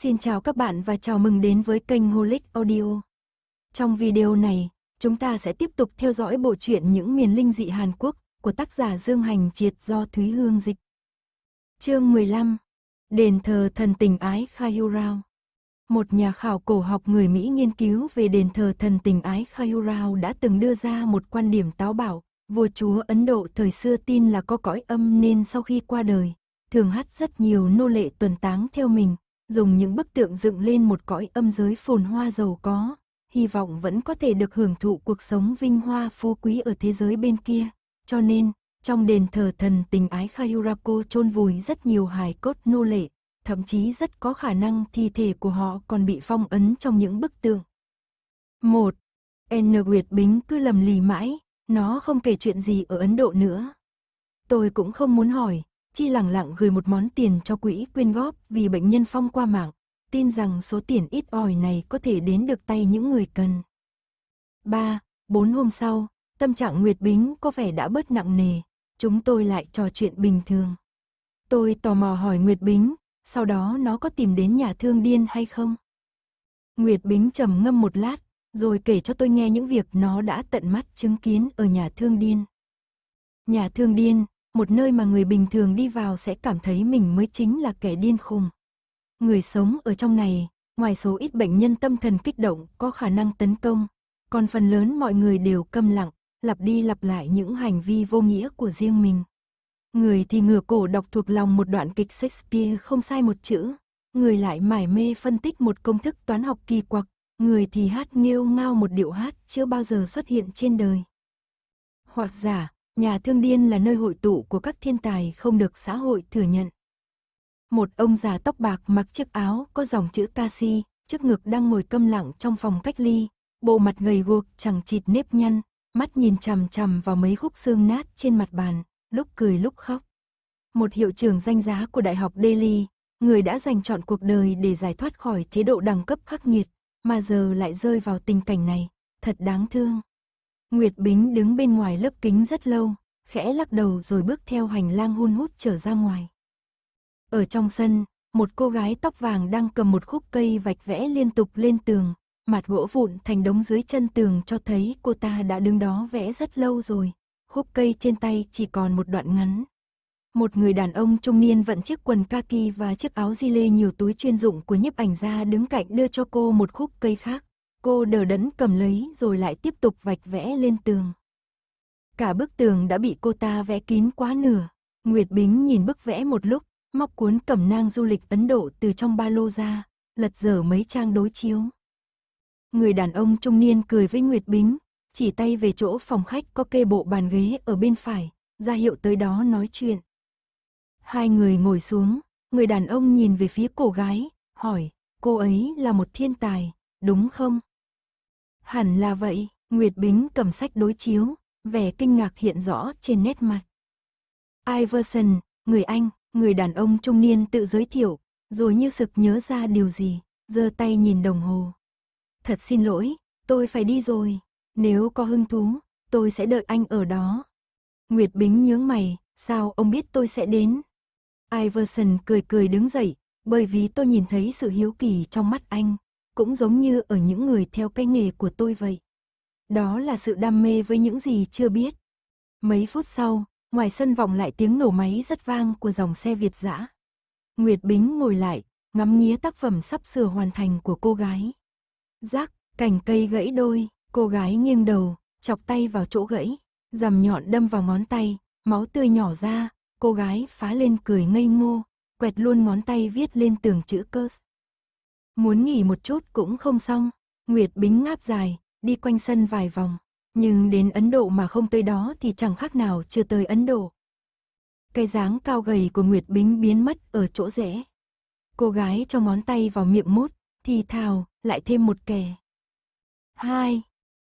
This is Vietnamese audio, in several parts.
Xin chào các bạn và chào mừng đến với kênh Holic Audio. Trong video này, chúng ta sẽ tiếp tục theo dõi bộ truyện Những miền linh dị Hàn Quốc của tác giả Dương Hành Triệt do Thúy Hương dịch. Chương 15. Đền thờ thần tình ái Khayurao. Một nhà khảo cổ học người Mỹ nghiên cứu về đền thờ thần tình ái Khayurao đã từng đưa ra một quan điểm táo bạo vua chúa Ấn Độ thời xưa tin là có cõi âm nên sau khi qua đời, thường hát rất nhiều nô lệ tuần táng theo mình, dùng những bức tượng dựng lên một cõi âm giới phồn hoa giàu có, hy vọng vẫn có thể được hưởng thụ cuộc sống vinh hoa phú quý ở thế giới bên kia. Cho nên, trong đền thờ thần tình ái Khayurako chôn vùi rất nhiều hài cốt nô lệ, thậm chí rất có khả năng thi thể của họ còn bị phong ấn trong những bức tượng. 1. N. Nguyệt Bính cứ lầm lì mãi, nó không kể chuyện gì ở Ấn Độ nữa. Tôi cũng không muốn hỏi, Chi lẳng lặng gửi một món tiền cho quỹ quyên góp vì bệnh nhân Phong qua mạng, tin rằng số tiền ít ỏi này có thể đến được tay những người cần. 3. 4 hôm sau, tâm trạng Nguyệt Bính có vẻ đã bớt nặng nề, chúng tôi lại trò chuyện bình thường. Tôi tò mò hỏi Nguyệt Bính, sau đó nó có tìm đến nhà thương điên hay không? Nguyệt Bính trầm ngâm một lát, rồi kể cho tôi nghe những việc nó đã tận mắt chứng kiến ở nhà thương điên. Nhà thương điên, một nơi mà người bình thường đi vào sẽ cảm thấy mình mới chính là kẻ điên khùng. Người sống ở trong này, ngoài số ít bệnh nhân tâm thần kích động có khả năng tấn công, còn phần lớn mọi người đều câm lặng, lặp đi lặp lại những hành vi vô nghĩa của riêng mình. Người thì ngửa cổ đọc thuộc lòng một đoạn kịch Shakespeare không sai một chữ, người lại mải mê phân tích một công thức toán học kỳ quặc, người thì hát nghêu ngao một điệu hát chưa bao giờ xuất hiện trên đời. Hoặc giả, Nhà thương điên là nơi hội tụ của các thiên tài không được xã hội thừa nhận. Một ông già tóc bạc mặc chiếc áo có dòng chữ Kasi, trước ngực đang ngồi câm lặng trong phòng cách ly, bộ mặt gầy guộc chẳng chịt nếp nhăn, mắt nhìn chằm chằm vào mấy khúc xương nát trên mặt bàn, lúc cười lúc khóc. Một hiệu trưởng danh giá của Đại học Delhi, người đã dành chọn cuộc đời để giải thoát khỏi chế độ đẳng cấp khắc nghiệt, mà giờ lại rơi vào tình cảnh này, thật đáng thương. Nguyệt Bính đứng bên ngoài lớp kính rất lâu, khẽ lắc đầu rồi bước theo hành lang hun hút trở ra ngoài. Ở trong sân, một cô gái tóc vàng đang cầm một khúc cây vạch vẽ liên tục lên tường, mặt gỗ vụn thành đống dưới chân tường cho thấy cô ta đã đứng đó vẽ rất lâu rồi, khúc cây trên tay chỉ còn một đoạn ngắn. Một người đàn ông trung niên vận chiếc quần kaki và chiếc áo di lê nhiều túi chuyên dụng của nhiếp ảnh ra đứng cạnh đưa cho cô một khúc cây khác. Cô đờ đẫn cầm lấy rồi lại tiếp tục vạch vẽ lên tường. Cả bức tường đã bị cô ta vẽ kín quá nửa. Nguyệt Bính nhìn bức vẽ một lúc, móc cuốn cẩm nang du lịch Ấn Độ từ trong ba lô ra, lật dở mấy trang đối chiếu. Người đàn ông trung niên cười với Nguyệt Bính, chỉ tay về chỗ phòng khách có kê bộ bàn ghế ở bên phải, ra hiệu tới đó nói chuyện. Hai người ngồi xuống, người đàn ông nhìn về phía cô gái, hỏi, cô ấy là một thiên tài, đúng không? Hẳn là vậy, Nguyệt Bính cầm sách đối chiếu, vẻ kinh ngạc hiện rõ trên nét mặt. Iverson, người Anh, người đàn ông trung niên tự giới thiệu, rồi như sực nhớ ra điều gì, giơ tay nhìn đồng hồ. Thật xin lỗi, tôi phải đi rồi, nếu có hứng thú, tôi sẽ đợi anh ở đó. Nguyệt Bính nhướng mày, sao ông biết tôi sẽ đến? Iverson cười cười đứng dậy, bởi vì tôi nhìn thấy sự hiếu kỳ trong mắt anh, cũng giống như ở những người theo cái nghề của tôi vậy. Đó là sự đam mê với những gì chưa biết. Mấy phút sau, ngoài sân vọng lại tiếng nổ máy rất vang của dòng xe Việt dã. Nguyệt Bính ngồi lại, ngắm nghía tác phẩm sắp sửa hoàn thành của cô gái. Rác, cành cây gãy đôi, cô gái nghiêng đầu, chọc tay vào chỗ gãy, rằm nhọn đâm vào ngón tay, máu tươi nhỏ ra, cô gái phá lên cười ngây ngô, quẹt luôn ngón tay viết lên tường chữ curse. Muốn nghỉ một chút cũng không xong, Nguyệt Bính ngáp dài, đi quanh sân vài vòng. Nhưng đến Ấn Độ mà không tới đó thì chẳng khác nào chưa tới Ấn Độ. Cái dáng cao gầy của Nguyệt Bính biến mất ở chỗ rẽ. Cô gái cho ngón tay vào miệng mút, thì thào, lại thêm một kẻ. Hai,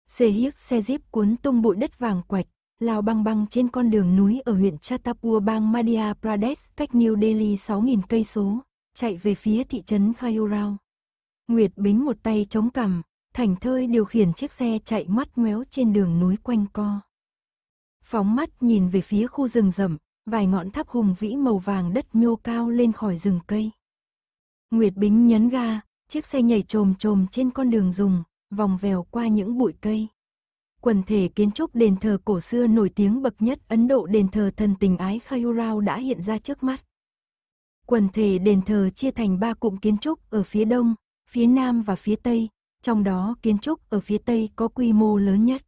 xe hiếc xe jeep cuốn tung bụi đất vàng quạch, lao băng băng trên con đường núi ở huyện Chhatapur bang Madhya Pradesh cách New Delhi 6.000 cây số, chạy về phía thị trấn Khayurao. Nguyệt Bính một tay chống cằm, thành thơi điều khiển chiếc xe chạy mắt méo trên đường núi quanh co. Phóng mắt nhìn về phía khu rừng rậm, vài ngọn tháp hùng vĩ màu vàng đất nhô cao lên khỏi rừng cây. Nguyệt Bính nhấn ga, chiếc xe nhảy trồm trồm trên con đường rùng, vòng vèo qua những bụi cây. Quần thể kiến trúc đền thờ cổ xưa nổi tiếng bậc nhất Ấn Độ đền thờ thần tình ái Khayurao đã hiện ra trước mắt. Quần thể đền thờ chia thành ba cụm kiến trúc ở phía đông, phía Nam và phía Tây, trong đó kiến trúc ở phía Tây có quy mô lớn nhất.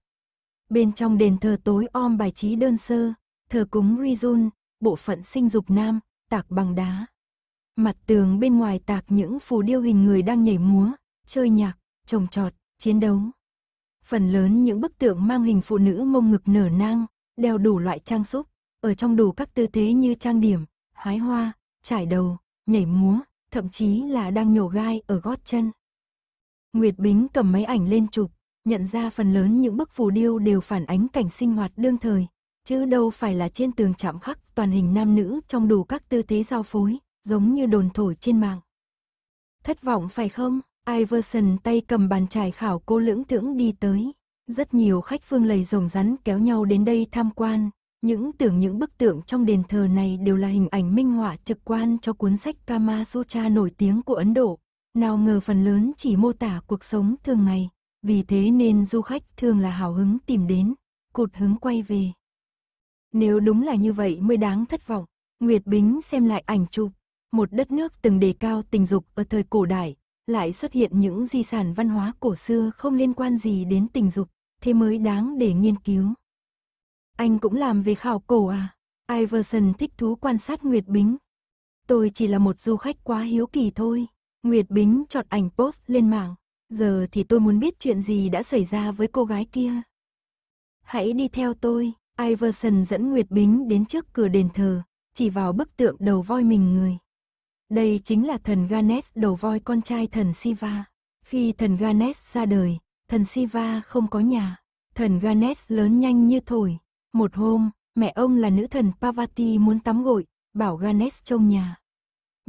Bên trong đền thờ tối om bài trí đơn sơ, thờ cúng Rizun, bộ phận sinh dục nam, tạc bằng đá. Mặt tường bên ngoài tạc những phù điêu hình người đang nhảy múa, chơi nhạc, trồng trọt, chiến đấu. Phần lớn những bức tượng mang hình phụ nữ mông ngực nở nang, đeo đủ loại trang sức, ở trong đủ các tư thế như trang điểm, hái hoa, trải đầu, nhảy múa, thậm chí là đang nhổ gai ở gót chân. Nguyệt Bính cầm máy ảnh lên chụp, nhận ra phần lớn những bức phù điêu đều phản ánh cảnh sinh hoạt đương thời, chứ đâu phải là trên tường chạm khắc toàn hình nam nữ trong đủ các tư thế giao phối, giống như đồn thổi trên mạng. Thất vọng phải không? Iverson tay cầm bàn trải khảo cô lưỡng tưởng đi tới. Rất nhiều khách phương lầy rồng rắn kéo nhau đến đây tham quan, những tưởng những bức tượng trong đền thờ này đều là hình ảnh minh họa trực quan cho cuốn sách Kama Sutra nổi tiếng của Ấn Độ. Nào ngờ phần lớn chỉ mô tả cuộc sống thường ngày, vì thế nên du khách thường là hào hứng tìm đến, cột hứng quay về. Nếu đúng là như vậy mới đáng thất vọng, Nguyệt Bính xem lại ảnh chụp, một đất nước từng đề cao tình dục ở thời cổ đại, lại xuất hiện những di sản văn hóa cổ xưa không liên quan gì đến tình dục, thế mới đáng để nghiên cứu. Anh cũng làm về khảo cổ à? Iverson thích thú quan sát Nguyệt Bính. Tôi chỉ là một du khách quá hiếu kỳ thôi. Nguyệt Bính chọt ảnh post lên mạng. Giờ thì tôi muốn biết chuyện gì đã xảy ra với cô gái kia. Hãy đi theo tôi. Iverson dẫn Nguyệt Bính đến trước cửa đền thờ, chỉ vào bức tượng đầu voi mình người. Đây chính là thần Ganesh đầu voi con trai thần Siva. Khi thần Ganesh ra đời, thần Siva không có nhà. Thần Ganesh lớn nhanh như thổi, một hôm, mẹ ông là nữ thần Parvati muốn tắm gội, bảo Ganesh trông nhà.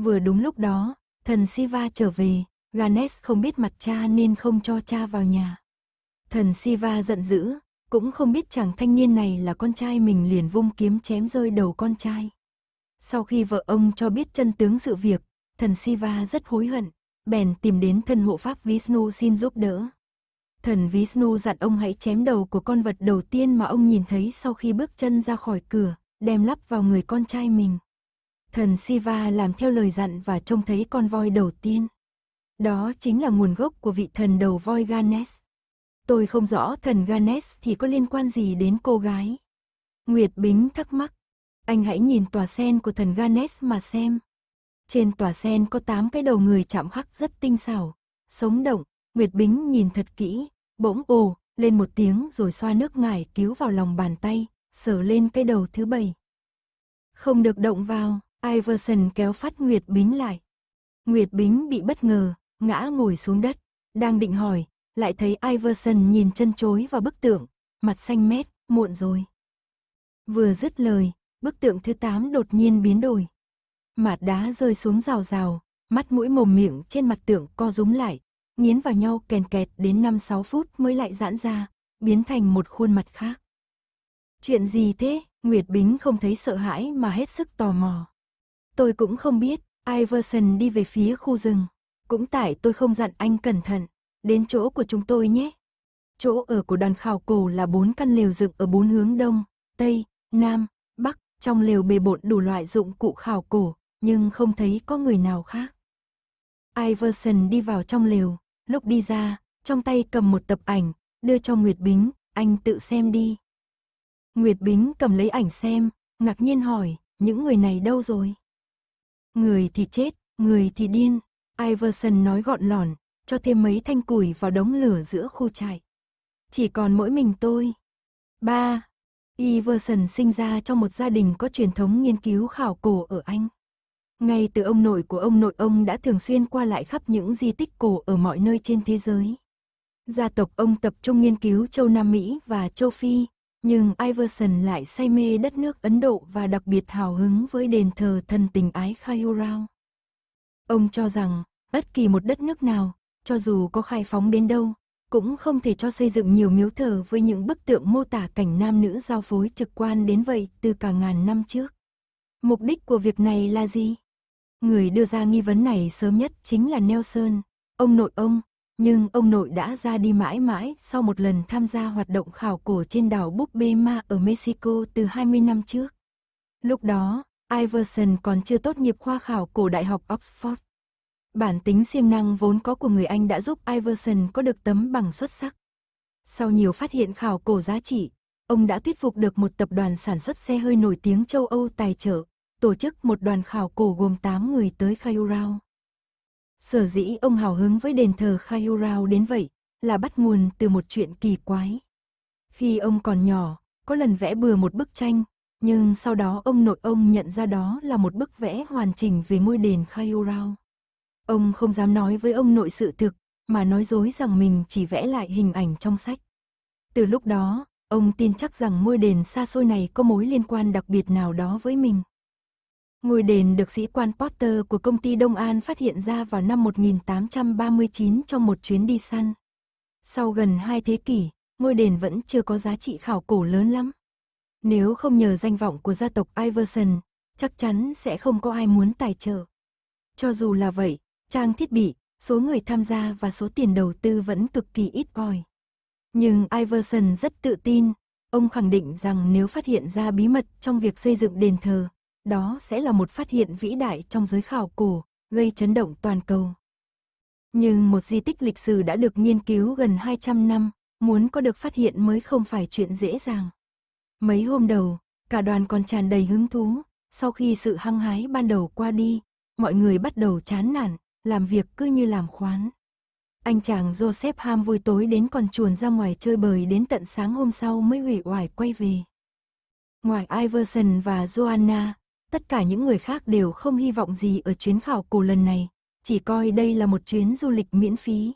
Vừa đúng lúc đó, thần Shiva trở về, Ganesh không biết mặt cha nên không cho cha vào nhà. Thần Shiva giận dữ, cũng không biết chàng thanh niên này là con trai mình liền vung kiếm chém rơi đầu con trai. Sau khi vợ ông cho biết chân tướng sự việc, thần Shiva rất hối hận, bèn tìm đến thân hộ pháp Vishnu xin giúp đỡ. Thần Vishnu dặn ông hãy chém đầu của con vật đầu tiên mà ông nhìn thấy sau khi bước chân ra khỏi cửa, đem lắp vào người con trai mình. Thần Siva làm theo lời dặn và trông thấy con voi đầu tiên. Đó chính là nguồn gốc của vị thần đầu voi Ganesh. Tôi không rõ thần Ganesh thì có liên quan gì đến cô gái. Nguyệt Bính thắc mắc. Anh hãy nhìn tòa sen của thần Ganesh mà xem. Trên tòa sen có 8 cái đầu người chạm khắc rất tinh xảo, sống động. Nguyệt Bính nhìn thật kỹ, bỗng ồ, lên một tiếng rồi xoa nước ngải cứu vào lòng bàn tay, sờ lên cái đầu thứ bảy. Không được động vào, Iverson kéo phát Nguyệt Bính lại. Nguyệt Bính bị bất ngờ, ngã ngồi xuống đất, đang định hỏi, lại thấy Iverson nhìn chân chối vào bức tượng, mặt xanh mét, muộn rồi. Vừa dứt lời, bức tượng thứ tám đột nhiên biến đổi. Mạt đá rơi xuống rào rào, mắt mũi mồm miệng trên mặt tượng co rúm lại, nghiến vào nhau kèn kẹt đến 5-6 phút mới lại giãn ra, biến thành một khuôn mặt khác. Chuyện gì thế? Nguyệt Bính không thấy sợ hãi mà hết sức tò mò. Tôi cũng không biết, Iverson đi về phía khu rừng. Cũng tại tôi không dặn anh cẩn thận, đến chỗ của chúng tôi nhé. Chỗ ở của đoàn khảo cổ là bốn căn lều dựng ở bốn hướng đông, tây, nam, bắc, trong lều bề bộn đủ loại dụng cụ khảo cổ, nhưng không thấy có người nào khác. Iverson đi vào trong lều, Lúc đi ra, trong tay cầm một tập ảnh, đưa cho Nguyệt Bính, anh tự xem đi. Nguyệt Bính cầm lấy ảnh xem, ngạc nhiên hỏi, những người này đâu rồi? Người thì chết, người thì điên. Iverson nói gọn lỏn, cho thêm mấy thanh củi vào đống lửa giữa khu trại. Chỉ còn mỗi mình tôi. Ba, Iverson sinh ra trong một gia đình có truyền thống nghiên cứu khảo cổ ở Anh. Ngay từ ông nội của ông nội ông đã thường xuyên qua lại khắp những di tích cổ ở mọi nơi trên thế giới. Gia tộc ông tập trung nghiên cứu châu Nam Mỹ và châu Phi, nhưng Iverson lại say mê đất nước Ấn Độ và đặc biệt hào hứng với đền thờ thần tình ái Khayurao. Ông cho rằng, bất kỳ một đất nước nào, cho dù có khai phóng đến đâu, cũng không thể cho xây dựng nhiều miếu thờ với những bức tượng mô tả cảnh nam nữ giao phối trực quan đến vậy từ cả ngàn năm trước. Mục đích của việc này là gì? Người đưa ra nghi vấn này sớm nhất chính là Nelson, ông nội ông, nhưng ông nội đã ra đi mãi mãi sau một lần tham gia hoạt động khảo cổ trên đảo Búp Bê Ma ở Mexico từ 20 năm trước. Lúc đó, Iverson còn chưa tốt nghiệp khoa khảo cổ Đại học Oxford. Bản tính siêng năng vốn có của người Anh đã giúp Iverson có được tấm bằng xuất sắc. Sau nhiều phát hiện khảo cổ giá trị, ông đã thuyết phục được một tập đoàn sản xuất xe hơi nổi tiếng châu Âu tài trợ, tổ chức một đoàn khảo cổ gồm 8 người tới Khayurao. Sở dĩ ông hào hứng với đền thờ Khayurao đến vậy là bắt nguồn từ một chuyện kỳ quái. Khi ông còn nhỏ, có lần vẽ bừa một bức tranh, nhưng sau đó ông nội ông nhận ra đó là một bức vẽ hoàn chỉnh về ngôi đền Khayurao. Ông không dám nói với ông nội sự thực, mà nói dối rằng mình chỉ vẽ lại hình ảnh trong sách. Từ lúc đó, ông tin chắc rằng ngôi đền xa xôi này có mối liên quan đặc biệt nào đó với mình. Ngôi đền được sĩ quan Potter của công ty Đông An phát hiện ra vào năm 1839 trong một chuyến đi săn. Sau gần hai thế kỷ, ngôi đền vẫn chưa có giá trị khảo cổ lớn lắm. Nếu không nhờ danh vọng của gia tộc Iverson, chắc chắn sẽ không có ai muốn tài trợ. Cho dù là vậy, trang thiết bị, số người tham gia và số tiền đầu tư vẫn cực kỳ ít ỏi. Nhưng Iverson rất tự tin, ông khẳng định rằng nếu phát hiện ra bí mật trong việc xây dựng đền thờ, đó sẽ là một phát hiện vĩ đại trong giới khảo cổ, gây chấn động toàn cầu. Nhưng một di tích lịch sử đã được nghiên cứu gần 200 năm, muốn có được phát hiện mới không phải chuyện dễ dàng. Mấy hôm đầu, cả đoàn còn tràn đầy hứng thú, sau khi sự hăng hái ban đầu qua đi, mọi người bắt đầu chán nản, làm việc cứ như làm khoán. Anh chàng Joseph Ham vui tối đến còn chuồn ra ngoài chơi bời đến tận sáng hôm sau mới hủy hoài quay về. Ngoài Iverson và Joanna, tất cả những người khác đều không hy vọng gì ở chuyến khảo cổ lần này, chỉ coi đây là một chuyến du lịch miễn phí.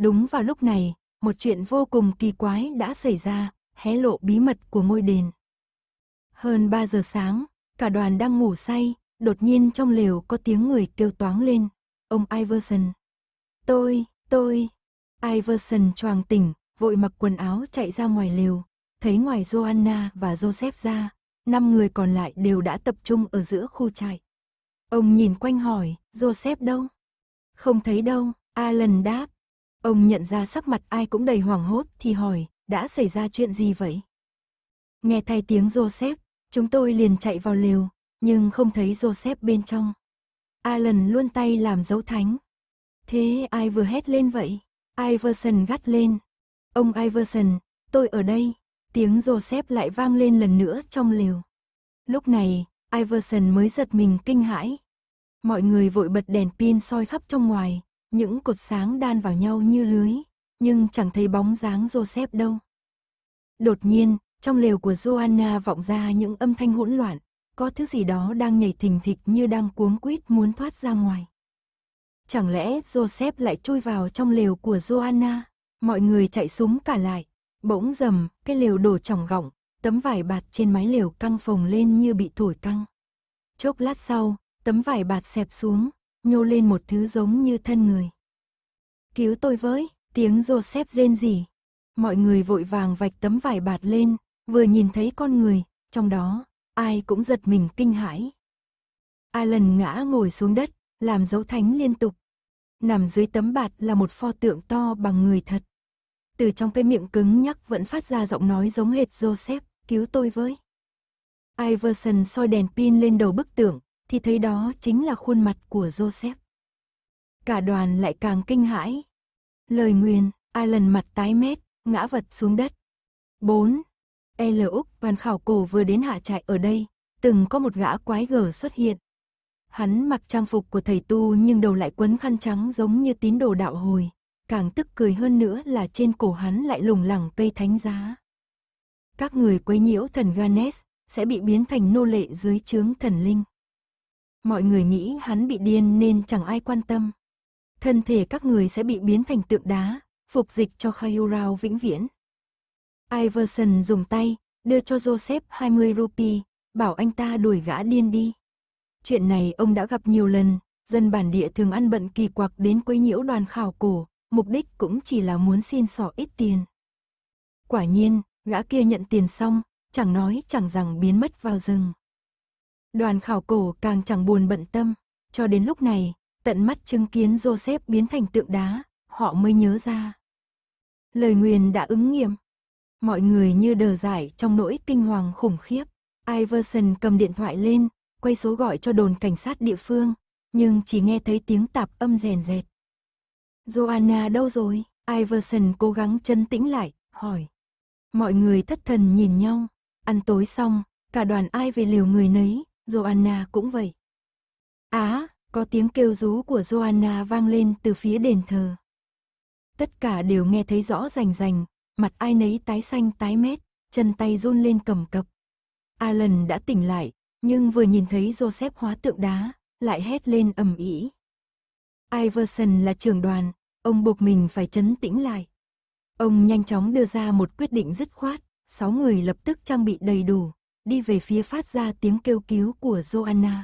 Đúng vào lúc này, một chuyện vô cùng kỳ quái đã xảy ra, hé lộ bí mật của ngôi đền. Hơn 3 giờ sáng, cả đoàn đang ngủ say, đột nhiên trong lều có tiếng người kêu toáng lên. Ông Iverson. Tôi, tôi. Iverson choàng tỉnh, vội mặc quần áo chạy ra ngoài lều, thấy ngoài Joanna và Joseph ra, năm người còn lại đều đã tập trung ở giữa khu trại. Ông nhìn quanh hỏi, Joseph đâu? Không thấy đâu, Alan đáp. Ông nhận ra sắc mặt ai cũng đầy hoảng hốt thì hỏi, đã xảy ra chuyện gì vậy? Nghe thay tiếng Joseph, chúng tôi liền chạy vào lều, nhưng không thấy Joseph bên trong. Alan luôn tay làm dấu thánh. Thế ai vừa hét lên vậy? Iverson gắt lên. Ông Iverson, tôi ở đây, Tiếng Joseph lại vang lên lần nữa trong lều. Lúc này, Iverson mới giật mình kinh hãi. Mọi người vội bật đèn pin soi khắp trong ngoài, những cột sáng đan vào nhau như lưới, nhưng chẳng thấy bóng dáng Joseph đâu. Đột nhiên, trong lều của Joanna vọng ra những âm thanh hỗn loạn, có thứ gì đó đang nhảy thình thịch như đang cuống quýt muốn thoát ra ngoài. Chẳng lẽ Joseph lại chui vào trong lều của Joanna? Mọi người chạy súng cả lại, Bỗng rầm, cái lều đổ trỏng gọng, tấm vải bạt trên mái lều căng phồng lên như bị thổi căng. Chốc lát sau, tấm vải bạt xẹp xuống, nhô lên một thứ giống như thân người. Cứu tôi với, tiếng Joseph rên rỉ. Mọi người vội vàng vạch tấm vải bạt lên, vừa nhìn thấy con người, trong đó, ai cũng giật mình kinh hãi. Alan ngã ngồi xuống đất, làm dấu thánh liên tục. Nằm dưới tấm bạt là một pho tượng to bằng người thật từ trong cái miệng cứng nhắc vẫn phát ra giọng nói giống hệt Joseph, cứu tôi với. Iverson soi đèn pin lên đầu bức tượng, thì thấy đó chính là khuôn mặt của Joseph. Cả đoàn lại càng kinh hãi. Lời nguyền, Alan mặt tái mét, ngã vật xuống đất. 4. L. Úc, bàn khảo cổ vừa đến hạ trại ở đây, từng có một gã quái gở xuất hiện. Hắn mặc trang phục của thầy tu nhưng đầu lại quấn khăn trắng giống như tín đồ đạo hồi. Càng tức cười hơn nữa là trên cổ hắn lại lủng lẳng cây thánh giá. Các người quấy nhiễu thần Ganesh sẽ bị biến thành nô lệ dưới chướng thần linh. Mọi người nghĩ hắn bị điên nên chẳng ai quan tâm. Thân thể các người sẽ bị biến thành tượng đá, phục dịch cho Khayurao vĩnh viễn. Iverson dùng tay, đưa cho Joseph 20 rupee, bảo anh ta đuổi gã điên đi. Chuyện này ông đã gặp nhiều lần, dân bản địa thường ăn bận kỳ quặc đến quấy nhiễu đoàn khảo cổ, mục đích cũng chỉ là muốn xin sỏ ít tiền. Quả nhiên, gã kia nhận tiền xong, chẳng nói chẳng rằng biến mất vào rừng. Đoàn khảo cổ càng chẳng buồn bận tâm, cho đến lúc này, tận mắt chứng kiến Joseph biến thành tượng đá, họ mới nhớ ra. Lời nguyền đã ứng nghiệm. Mọi người như đờ giải trong nỗi kinh hoàng khủng khiếp. Iverson cầm điện thoại lên, quay số gọi cho đồn cảnh sát địa phương, nhưng chỉ nghe thấy tiếng tạp âm rèn rẹt. Joanna đâu rồi? Iverson cố gắng chân tĩnh lại, hỏi. Mọi người thất thần nhìn nhau. Ăn tối xong, cả đoàn ai về liều người nấy, Joanna cũng vậy. Á, à, có tiếng kêu rú của Joanna vang lên từ phía đền thờ. Tất cả đều nghe thấy rõ rành rành, mặt ai nấy tái xanh tái mét, chân tay run lên cầm cập. Alan đã tỉnh lại, nhưng vừa nhìn thấy Joseph hóa tượng đá, lại hét lên ầm ĩ. Iverson là trưởng đoàn, Ông buộc mình phải chấn tĩnh lại. Ông nhanh chóng đưa ra một quyết định dứt khoát, sáu người lập tức trang bị đầy đủ, đi về phía phát ra tiếng kêu cứu của Joanna.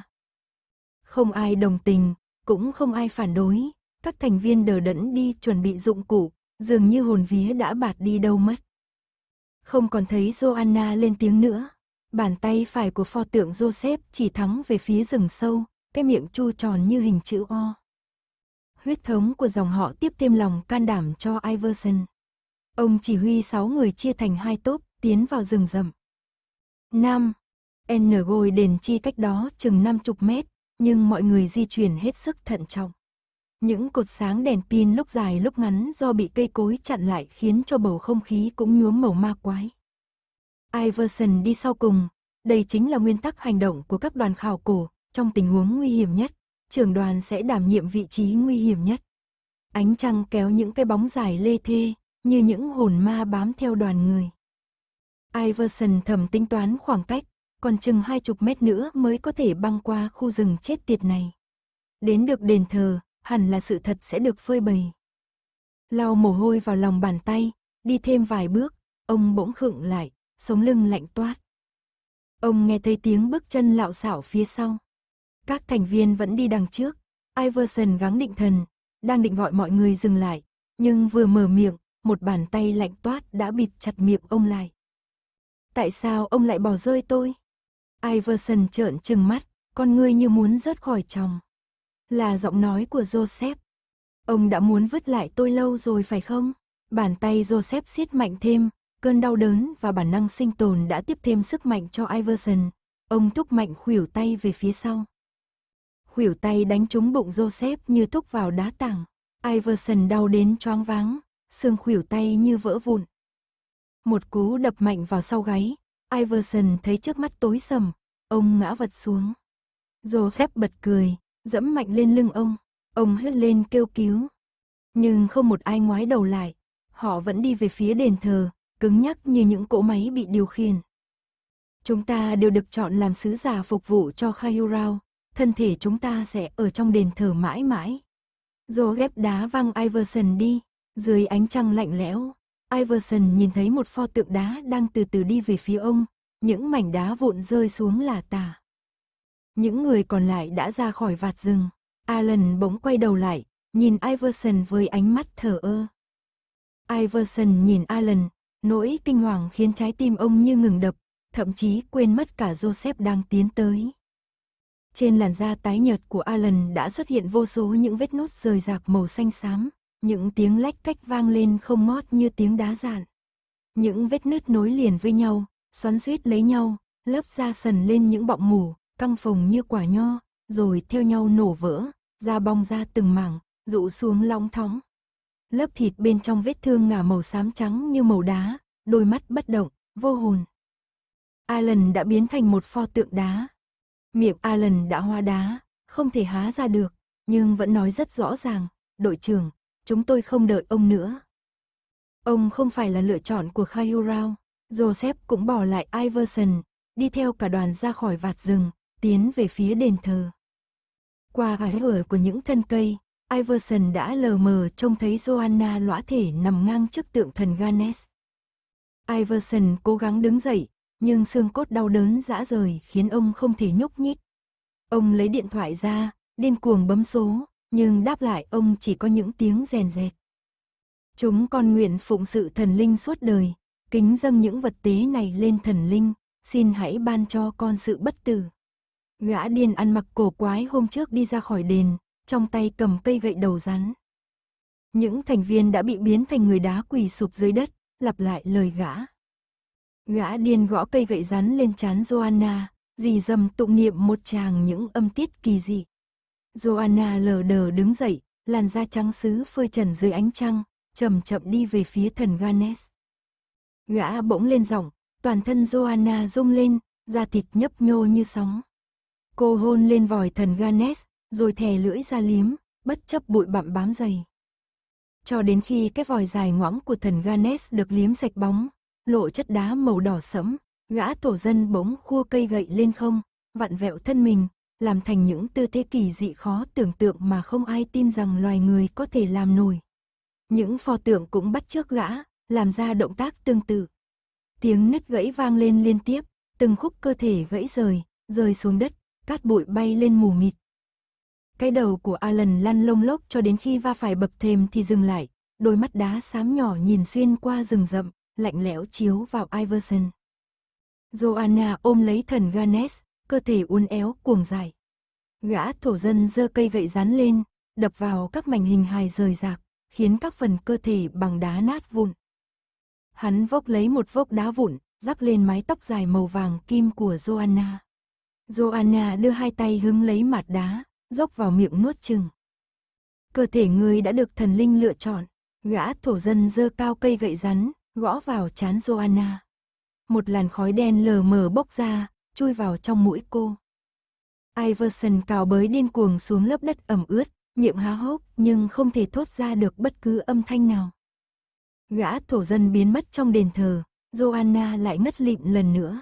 Không ai đồng tình, cũng không ai phản đối, các thành viên đờ đẫn đi chuẩn bị dụng cụ, dường như hồn vía đã bạt đi đâu mất. Không còn thấy Joanna lên tiếng nữa, bàn tay phải của pho tượng Joseph chỉ thắng về phía rừng sâu, cái miệng chu tròn như hình chữ O huyết thống của dòng họ tiếp thêm lòng can đảm cho Iverson. Ông chỉ huy 6 người chia thành hai tốp, tiến vào rừng rậm. Nam, N ngồi đền chi cách đó chừng 50 mét, nhưng mọi người di chuyển hết sức thận trọng. Những cột sáng đèn pin lúc dài lúc ngắn do bị cây cối chặn lại khiến cho bầu không khí cũng nhuốm màu ma quái. Iverson đi sau cùng, đây chính là nguyên tắc hành động của các đoàn khảo cổ trong tình huống nguy hiểm nhất trưởng đoàn sẽ đảm nhiệm vị trí nguy hiểm nhất. Ánh trăng kéo những cái bóng dài lê thê, như những hồn ma bám theo đoàn người. Iverson thầm tính toán khoảng cách, còn chừng hai chục mét nữa mới có thể băng qua khu rừng chết tiệt này. Đến được đền thờ, hẳn là sự thật sẽ được phơi bày. Lau mồ hôi vào lòng bàn tay, đi thêm vài bước, ông bỗng khựng lại, sống lưng lạnh toát. Ông nghe thấy tiếng bước chân lạo xảo phía sau. Các thành viên vẫn đi đằng trước. Iverson gắng định thần, đang định gọi mọi người dừng lại, nhưng vừa mở miệng, một bàn tay lạnh toát đã bịt chặt miệng ông lại. Tại sao ông lại bỏ rơi tôi? Iverson trợn trừng mắt, con ngươi như muốn rớt khỏi chồng. Là giọng nói của Joseph. Ông đã muốn vứt lại tôi lâu rồi phải không? Bàn tay Joseph siết mạnh thêm, cơn đau đớn và bản năng sinh tồn đã tiếp thêm sức mạnh cho Iverson. Ông thúc mạnh khuỷu tay về phía sau khuỷu tay đánh trúng bụng Joseph như thúc vào đá tảng. Iverson đau đến choáng váng, xương khuỷu tay như vỡ vụn. Một cú đập mạnh vào sau gáy, Iverson thấy trước mắt tối sầm, ông ngã vật xuống. Joseph bật cười, dẫm mạnh lên lưng ông, ông hét lên kêu cứu. Nhưng không một ai ngoái đầu lại, họ vẫn đi về phía đền thờ, cứng nhắc như những cỗ máy bị điều khiển. Chúng ta đều được chọn làm sứ giả phục vụ cho Khayurao, thân thể chúng ta sẽ ở trong đền thờ mãi mãi. Dô ghép đá văng Iverson đi, dưới ánh trăng lạnh lẽo, Iverson nhìn thấy một pho tượng đá đang từ từ đi về phía ông, những mảnh đá vụn rơi xuống là tà. Những người còn lại đã ra khỏi vạt rừng, Alan bỗng quay đầu lại, nhìn Iverson với ánh mắt thở ơ. Iverson nhìn Alan, nỗi kinh hoàng khiến trái tim ông như ngừng đập, thậm chí quên mất cả Joseph đang tiến tới. Trên làn da tái nhợt của Alan đã xuất hiện vô số những vết nốt rời rạc màu xanh xám, những tiếng lách cách vang lên không ngót như tiếng đá dạn. Những vết nứt nối liền với nhau, xoắn suýt lấy nhau, lớp da sần lên những bọng mủ, căng phồng như quả nho, rồi theo nhau nổ vỡ, da bong ra từng mảng, rụ xuống long thóng. Lớp thịt bên trong vết thương ngả màu xám trắng như màu đá, đôi mắt bất động, vô hồn. Alan đã biến thành một pho tượng đá, Miệng Alan đã hoa đá, không thể há ra được, nhưng vẫn nói rất rõ ràng, đội trưởng, chúng tôi không đợi ông nữa. Ông không phải là lựa chọn của Khayurao, Joseph cũng bỏ lại Iverson, đi theo cả đoàn ra khỏi vạt rừng, tiến về phía đền thờ. Qua ái hở của những thân cây, Iverson đã lờ mờ trông thấy Joanna lõa thể nằm ngang trước tượng thần Ganesh. Iverson cố gắng đứng dậy, nhưng xương cốt đau đớn dã rời khiến ông không thể nhúc nhích. Ông lấy điện thoại ra, điên cuồng bấm số, nhưng đáp lại ông chỉ có những tiếng rèn rẹt. Chúng con nguyện phụng sự thần linh suốt đời, kính dâng những vật tế này lên thần linh, xin hãy ban cho con sự bất tử. Gã điên ăn mặc cổ quái hôm trước đi ra khỏi đền, trong tay cầm cây gậy đầu rắn. Những thành viên đã bị biến thành người đá quỳ sụp dưới đất, lặp lại lời gã. Gã điên gõ cây gậy rắn lên chán Joanna, dì dầm tụng niệm một chàng những âm tiết kỳ dị. Joanna lờ đờ đứng dậy, làn da trắng sứ phơi trần dưới ánh trăng, chậm chậm đi về phía thần Ganes. Gã bỗng lên giọng, toàn thân Joanna rung lên, da thịt nhấp nhô như sóng. Cô hôn lên vòi thần Ganes, rồi thè lưỡi ra liếm, bất chấp bụi bặm bám dày. Cho đến khi cái vòi dài ngoãng của thần Ganes được liếm sạch bóng, lộ chất đá màu đỏ sẫm, gã tổ dân bỗng khua cây gậy lên không, vặn vẹo thân mình, làm thành những tư thế kỳ dị khó tưởng tượng mà không ai tin rằng loài người có thể làm nổi. Những pho tượng cũng bắt chước gã, làm ra động tác tương tự. Tiếng nứt gãy vang lên liên tiếp, từng khúc cơ thể gãy rời, rơi xuống đất, cát bụi bay lên mù mịt. Cái đầu của Alan lăn lông lốc cho đến khi va phải bậc thềm thì dừng lại, đôi mắt đá xám nhỏ nhìn xuyên qua rừng rậm, lạnh lẽo chiếu vào Iverson. Joanna ôm lấy thần Ganes, cơ thể uốn éo cuồng dài. Gã thổ dân giơ cây gậy rán lên, đập vào các mảnh hình hài rời rạc, khiến các phần cơ thể bằng đá nát vụn. Hắn vốc lấy một vốc đá vụn, rắc lên mái tóc dài màu vàng kim của Joanna. Joanna đưa hai tay hứng lấy mặt đá, dốc vào miệng nuốt chừng. Cơ thể người đã được thần linh lựa chọn, gã thổ dân giơ cao cây gậy rắn, gõ vào chán Joanna. Một làn khói đen lờ mờ bốc ra, chui vào trong mũi cô. Iverson cào bới điên cuồng xuống lớp đất ẩm ướt, miệng há hốc nhưng không thể thốt ra được bất cứ âm thanh nào. Gã thổ dân biến mất trong đền thờ, Joanna lại ngất lịm lần nữa.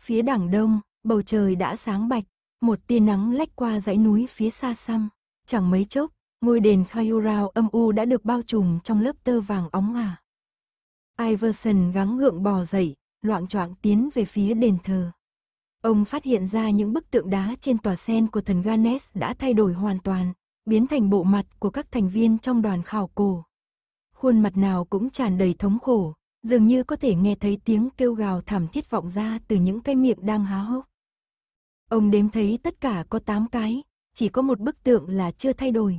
Phía đảng đông, bầu trời đã sáng bạch, một tia nắng lách qua dãy núi phía xa xăm. Chẳng mấy chốc, ngôi đền Khayurao âm u đã được bao trùm trong lớp tơ vàng óng ả. À. Iverson gắng gượng bò dậy, loạn choạng tiến về phía đền thờ. Ông phát hiện ra những bức tượng đá trên tòa sen của thần Ganesh đã thay đổi hoàn toàn, biến thành bộ mặt của các thành viên trong đoàn khảo cổ. Khuôn mặt nào cũng tràn đầy thống khổ, dường như có thể nghe thấy tiếng kêu gào thảm thiết vọng ra từ những cái miệng đang há hốc. Ông đếm thấy tất cả có 8 cái, chỉ có một bức tượng là chưa thay đổi.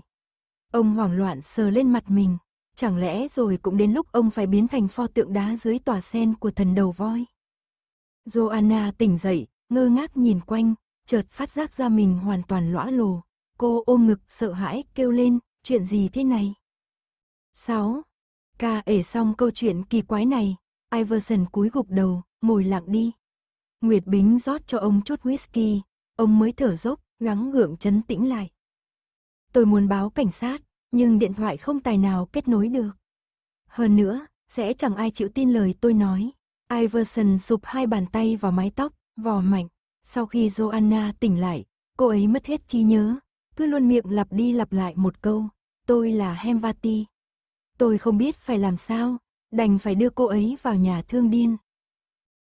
Ông hoảng loạn sờ lên mặt mình. Chẳng lẽ rồi cũng đến lúc ông phải biến thành pho tượng đá dưới tòa sen của thần đầu voi? Joanna tỉnh dậy, ngơ ngác nhìn quanh, chợt phát giác ra mình hoàn toàn lõa lồ. Cô ôm ngực sợ hãi kêu lên, chuyện gì thế này? 6. Ca ể xong câu chuyện kỳ quái này, Iverson cúi gục đầu, ngồi lặng đi. Nguyệt Bính rót cho ông chút whisky, ông mới thở dốc, gắng gượng chấn tĩnh lại. Tôi muốn báo cảnh sát, nhưng điện thoại không tài nào kết nối được. Hơn nữa, sẽ chẳng ai chịu tin lời tôi nói. Iverson sụp hai bàn tay vào mái tóc, vò mạnh. Sau khi Joanna tỉnh lại, cô ấy mất hết trí nhớ, cứ luôn miệng lặp đi lặp lại một câu, tôi là Hemvati. Tôi không biết phải làm sao, đành phải đưa cô ấy vào nhà thương điên.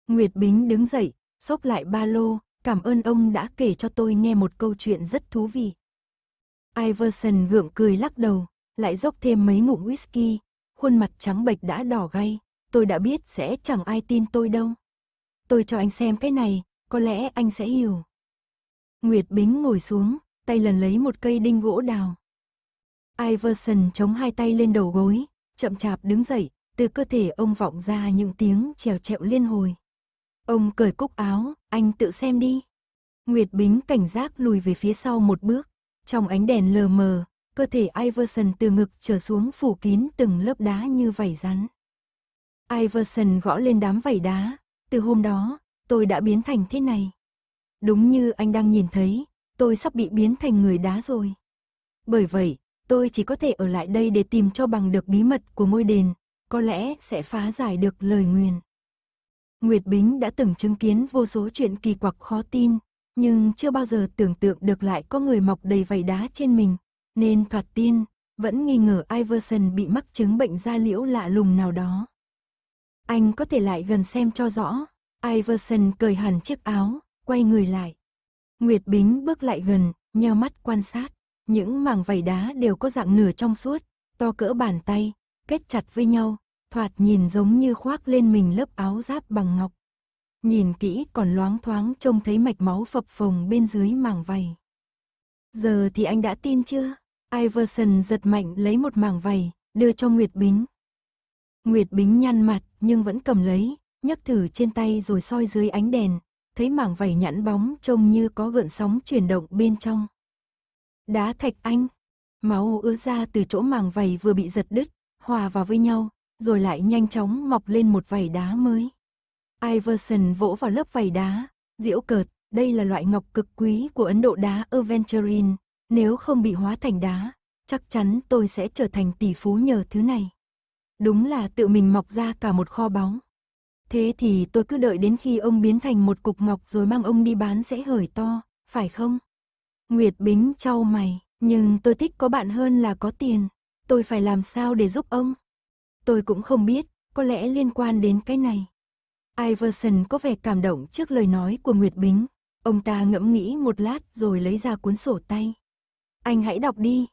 Nguyệt Bính đứng dậy, xốc lại ba lô, cảm ơn ông đã kể cho tôi nghe một câu chuyện rất thú vị. Iverson gượng cười lắc đầu, lại dốc thêm mấy ngụm whisky, khuôn mặt trắng bệch đã đỏ gay, tôi đã biết sẽ chẳng ai tin tôi đâu. Tôi cho anh xem cái này, có lẽ anh sẽ hiểu. Nguyệt Bính ngồi xuống, tay lần lấy một cây đinh gỗ đào. Iverson chống hai tay lên đầu gối, chậm chạp đứng dậy, từ cơ thể ông vọng ra những tiếng trèo trẹo liên hồi. Ông cởi cúc áo, anh tự xem đi. Nguyệt Bính cảnh giác lùi về phía sau một bước. Trong ánh đèn lờ mờ, cơ thể Iverson từ ngực trở xuống phủ kín từng lớp đá như vảy rắn. Iverson gõ lên đám vảy đá, từ hôm đó, tôi đã biến thành thế này. Đúng như anh đang nhìn thấy, tôi sắp bị biến thành người đá rồi. Bởi vậy, tôi chỉ có thể ở lại đây để tìm cho bằng được bí mật của ngôi đền, có lẽ sẽ phá giải được lời nguyền. Nguyệt Bính đã từng chứng kiến vô số chuyện kỳ quặc khó tin, nhưng chưa bao giờ tưởng tượng được lại có người mọc đầy vảy đá trên mình, nên thoạt tiên, vẫn nghi ngờ Iverson bị mắc chứng bệnh da liễu lạ lùng nào đó. Anh có thể lại gần xem cho rõ, Iverson cởi hẳn chiếc áo, quay người lại. Nguyệt Bính bước lại gần, nheo mắt quan sát, những mảng vảy đá đều có dạng nửa trong suốt, to cỡ bàn tay, kết chặt với nhau, thoạt nhìn giống như khoác lên mình lớp áo giáp bằng ngọc nhìn kỹ còn loáng thoáng trông thấy mạch máu phập phồng bên dưới màng vầy. Giờ thì anh đã tin chưa? Iverson giật mạnh lấy một màng vầy, đưa cho Nguyệt Bính. Nguyệt Bính nhăn mặt nhưng vẫn cầm lấy, nhấc thử trên tay rồi soi dưới ánh đèn, thấy mảng vảy nhẵn bóng trông như có gợn sóng chuyển động bên trong. Đá thạch anh, máu ứa ra từ chỗ màng vảy vừa bị giật đứt, hòa vào với nhau, rồi lại nhanh chóng mọc lên một vảy đá mới. Iverson vỗ vào lớp vảy đá, diễu cợt, đây là loại ngọc cực quý của Ấn Độ đá Aventurine, nếu không bị hóa thành đá, chắc chắn tôi sẽ trở thành tỷ phú nhờ thứ này. Đúng là tự mình mọc ra cả một kho báu. Thế thì tôi cứ đợi đến khi ông biến thành một cục ngọc rồi mang ông đi bán sẽ hởi to, phải không? Nguyệt Bính trao mày, nhưng tôi thích có bạn hơn là có tiền. Tôi phải làm sao để giúp ông? Tôi cũng không biết, có lẽ liên quan đến cái này. Iverson có vẻ cảm động trước lời nói của Nguyệt Bính. Ông ta ngẫm nghĩ một lát rồi lấy ra cuốn sổ tay. Anh hãy đọc đi.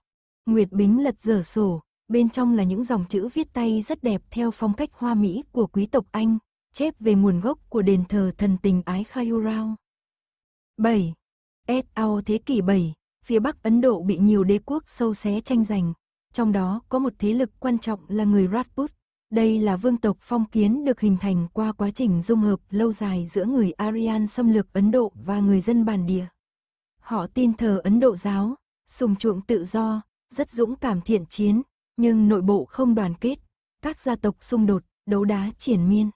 Nguyệt Bính lật dở sổ, bên trong là những dòng chữ viết tay rất đẹp theo phong cách hoa Mỹ của quý tộc Anh, chép về nguồn gốc của đền thờ thần tình ái Khayurao. 7. s thế kỷ 7, phía Bắc Ấn Độ bị nhiều đế quốc sâu xé tranh giành, trong đó có một thế lực quan trọng là người Rajput, đây là vương tộc phong kiến được hình thành qua quá trình dung hợp lâu dài giữa người Aryan xâm lược Ấn Độ và người dân bản địa. Họ tin thờ Ấn Độ giáo, sùng chuộng tự do, rất dũng cảm thiện chiến, nhưng nội bộ không đoàn kết, các gia tộc xung đột, đấu đá triển miên.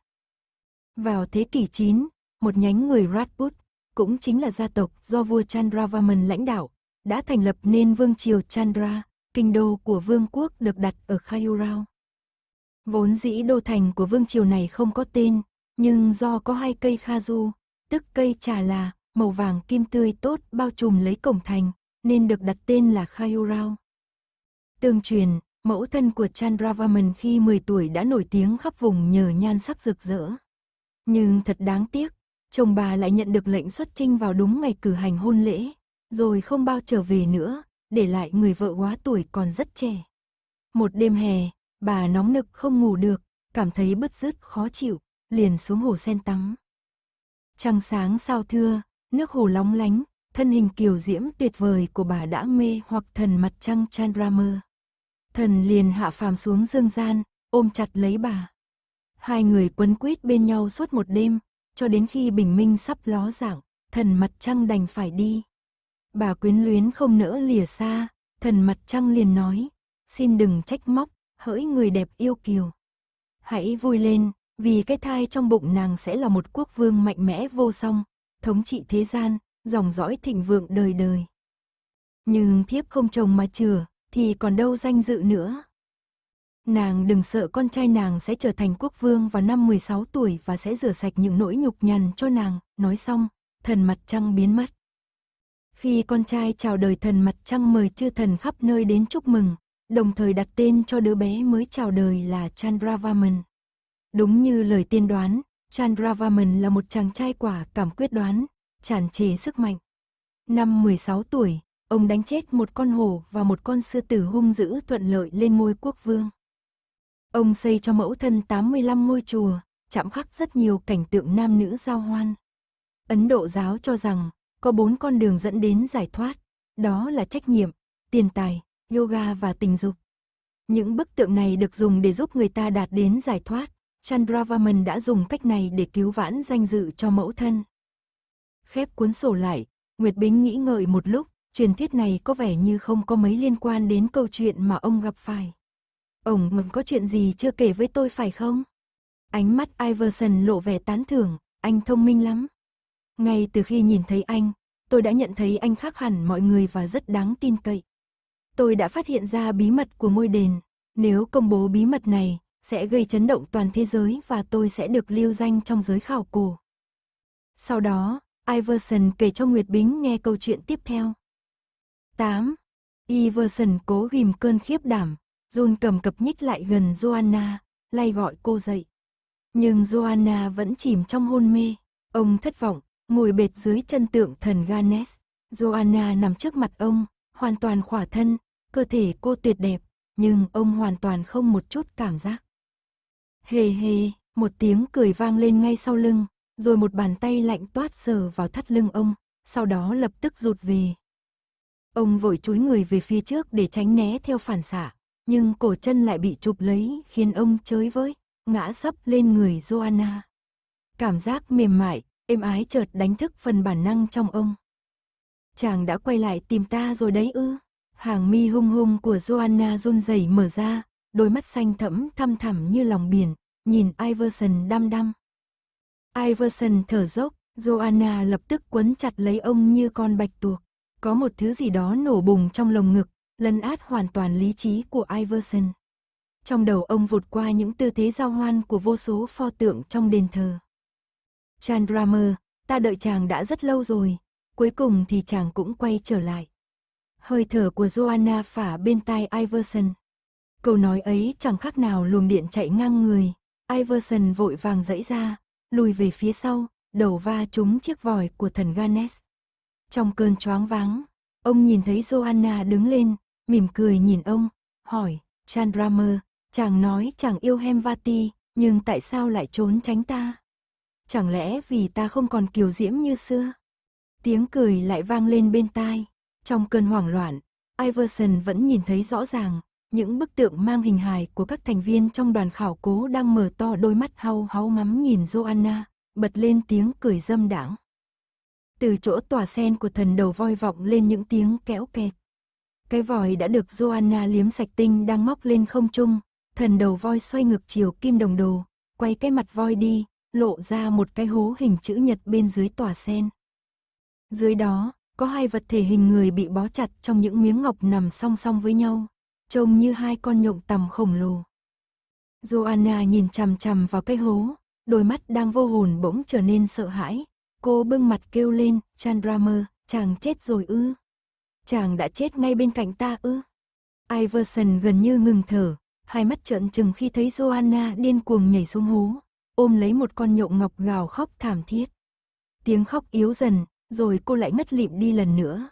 Vào thế kỷ 9, một nhánh người Rajput, cũng chính là gia tộc do vua Chandravarman lãnh đạo, đã thành lập nên vương triều Chandra, kinh đô của vương quốc được đặt ở Khayurao. Vốn dĩ đô thành của vương triều này không có tên, nhưng do có hai cây kha du, tức cây trà là, màu vàng kim tươi tốt bao trùm lấy cổng thành, nên được đặt tên là Khayurao. Tương truyền, mẫu thân của Chandravaman khi 10 tuổi đã nổi tiếng khắp vùng nhờ nhan sắc rực rỡ. Nhưng thật đáng tiếc, chồng bà lại nhận được lệnh xuất trinh vào đúng ngày cử hành hôn lễ, rồi không bao trở về nữa, để lại người vợ quá tuổi còn rất trẻ. Một đêm hè, Bà nóng nực không ngủ được, cảm thấy bứt rứt khó chịu, liền xuống hồ sen tắm. Trăng sáng sao thưa, nước hồ lóng lánh, thân hình kiều diễm tuyệt vời của bà đã mê hoặc thần mặt trăng Chandramer. Thần liền hạ phàm xuống dương gian, ôm chặt lấy bà. Hai người quấn quýt bên nhau suốt một đêm, cho đến khi bình minh sắp ló dạng, thần mặt trăng đành phải đi. Bà quyến luyến không nỡ lìa xa, thần mặt trăng liền nói, xin đừng trách móc, hỡi người đẹp yêu kiều. Hãy vui lên, vì cái thai trong bụng nàng sẽ là một quốc vương mạnh mẽ vô song, thống trị thế gian, dòng dõi thịnh vượng đời đời. Nhưng thiếp không chồng mà chừa, thì còn đâu danh dự nữa. Nàng đừng sợ con trai nàng sẽ trở thành quốc vương vào năm 16 tuổi và sẽ rửa sạch những nỗi nhục nhằn cho nàng, nói xong, thần mặt trăng biến mất. Khi con trai chào đời thần mặt trăng mời chư thần khắp nơi đến chúc mừng, đồng thời đặt tên cho đứa bé mới chào đời là Chandravaman. Đúng như lời tiên đoán, Chandravaman là một chàng trai quả cảm quyết đoán, tràn trề sức mạnh. Năm 16 tuổi, ông đánh chết một con hổ và một con sư tử hung dữ thuận lợi lên ngôi quốc vương. Ông xây cho mẫu thân 85 ngôi chùa, chạm khắc rất nhiều cảnh tượng nam nữ giao hoan. Ấn Độ giáo cho rằng, có bốn con đường dẫn đến giải thoát, đó là trách nhiệm, tiền tài, yoga và tình dục. Những bức tượng này được dùng để giúp người ta đạt đến giải thoát. Chandravaman đã dùng cách này để cứu vãn danh dự cho mẫu thân. Khép cuốn sổ lại, Nguyệt Bính nghĩ ngợi một lúc, truyền thuyết này có vẻ như không có mấy liên quan đến câu chuyện mà ông gặp phải. Ông ngừng có chuyện gì chưa kể với tôi phải không? Ánh mắt Iverson lộ vẻ tán thưởng, anh thông minh lắm. Ngay từ khi nhìn thấy anh, tôi đã nhận thấy anh khác hẳn mọi người và rất đáng tin cậy tôi đã phát hiện ra bí mật của ngôi đền. Nếu công bố bí mật này, sẽ gây chấn động toàn thế giới và tôi sẽ được lưu danh trong giới khảo cổ. Sau đó, Iverson kể cho Nguyệt Bính nghe câu chuyện tiếp theo. 8. Iverson cố ghim cơn khiếp đảm, John cầm cập nhích lại gần Joanna, lay gọi cô dậy. Nhưng Joanna vẫn chìm trong hôn mê, ông thất vọng, ngồi bệt dưới chân tượng thần Ganesh. Joanna nằm trước mặt ông, hoàn toàn khỏa thân, cơ thể cô tuyệt đẹp, nhưng ông hoàn toàn không một chút cảm giác. Hề hề, một tiếng cười vang lên ngay sau lưng, rồi một bàn tay lạnh toát sờ vào thắt lưng ông, sau đó lập tức rụt về. Ông vội chúi người về phía trước để tránh né theo phản xạ, nhưng cổ chân lại bị chụp lấy khiến ông chới với, ngã sấp lên người Joanna. Cảm giác mềm mại, êm ái chợt đánh thức phần bản năng trong ông. Chàng đã quay lại tìm ta rồi đấy ư? Hàng mi hung hung của Joanna run rẩy mở ra, đôi mắt xanh thẫm thăm thẳm như lòng biển, nhìn Iverson đăm đăm. Iverson thở dốc, Joanna lập tức quấn chặt lấy ông như con bạch tuộc. Có một thứ gì đó nổ bùng trong lồng ngực, lấn át hoàn toàn lý trí của Iverson. Trong đầu ông vụt qua những tư thế giao hoan của vô số pho tượng trong đền thờ. Chandramer, ta đợi chàng đã rất lâu rồi, cuối cùng thì chàng cũng quay trở lại. Hơi thở của Joanna phả bên tai Iverson. Câu nói ấy chẳng khác nào luồng điện chạy ngang người. Iverson vội vàng dãy ra, lùi về phía sau, đầu va trúng chiếc vòi của thần Ganes. Trong cơn choáng váng, ông nhìn thấy Joanna đứng lên, mỉm cười nhìn ông, hỏi, Chandramer, chàng nói chàng yêu Hemvati, nhưng tại sao lại trốn tránh ta? Chẳng lẽ vì ta không còn kiều diễm như xưa? Tiếng cười lại vang lên bên tai. Trong cơn hoảng loạn, Iverson vẫn nhìn thấy rõ ràng những bức tượng mang hình hài của các thành viên trong đoàn khảo cố đang mở to đôi mắt hau háu ngắm nhìn Joanna, bật lên tiếng cười dâm đảng. Từ chỗ tòa sen của thần đầu voi vọng lên những tiếng kéo kẹt. Cái vòi đã được Joanna liếm sạch tinh đang móc lên không trung, thần đầu voi xoay ngược chiều kim đồng đồ, quay cái mặt voi đi, lộ ra một cái hố hình chữ nhật bên dưới tòa sen. Dưới đó, có hai vật thể hình người bị bó chặt trong những miếng ngọc nằm song song với nhau, trông như hai con nhộng tầm khổng lồ. Joanna nhìn chằm chằm vào cái hố, đôi mắt đang vô hồn bỗng trở nên sợ hãi. Cô bưng mặt kêu lên, Chandramer, chàng chết rồi ư. Chàng đã chết ngay bên cạnh ta ư. Iverson gần như ngừng thở, hai mắt trợn trừng khi thấy Joanna điên cuồng nhảy xuống hố, ôm lấy một con nhộng ngọc gào khóc thảm thiết. Tiếng khóc yếu dần, rồi cô lại ngất lịm đi lần nữa.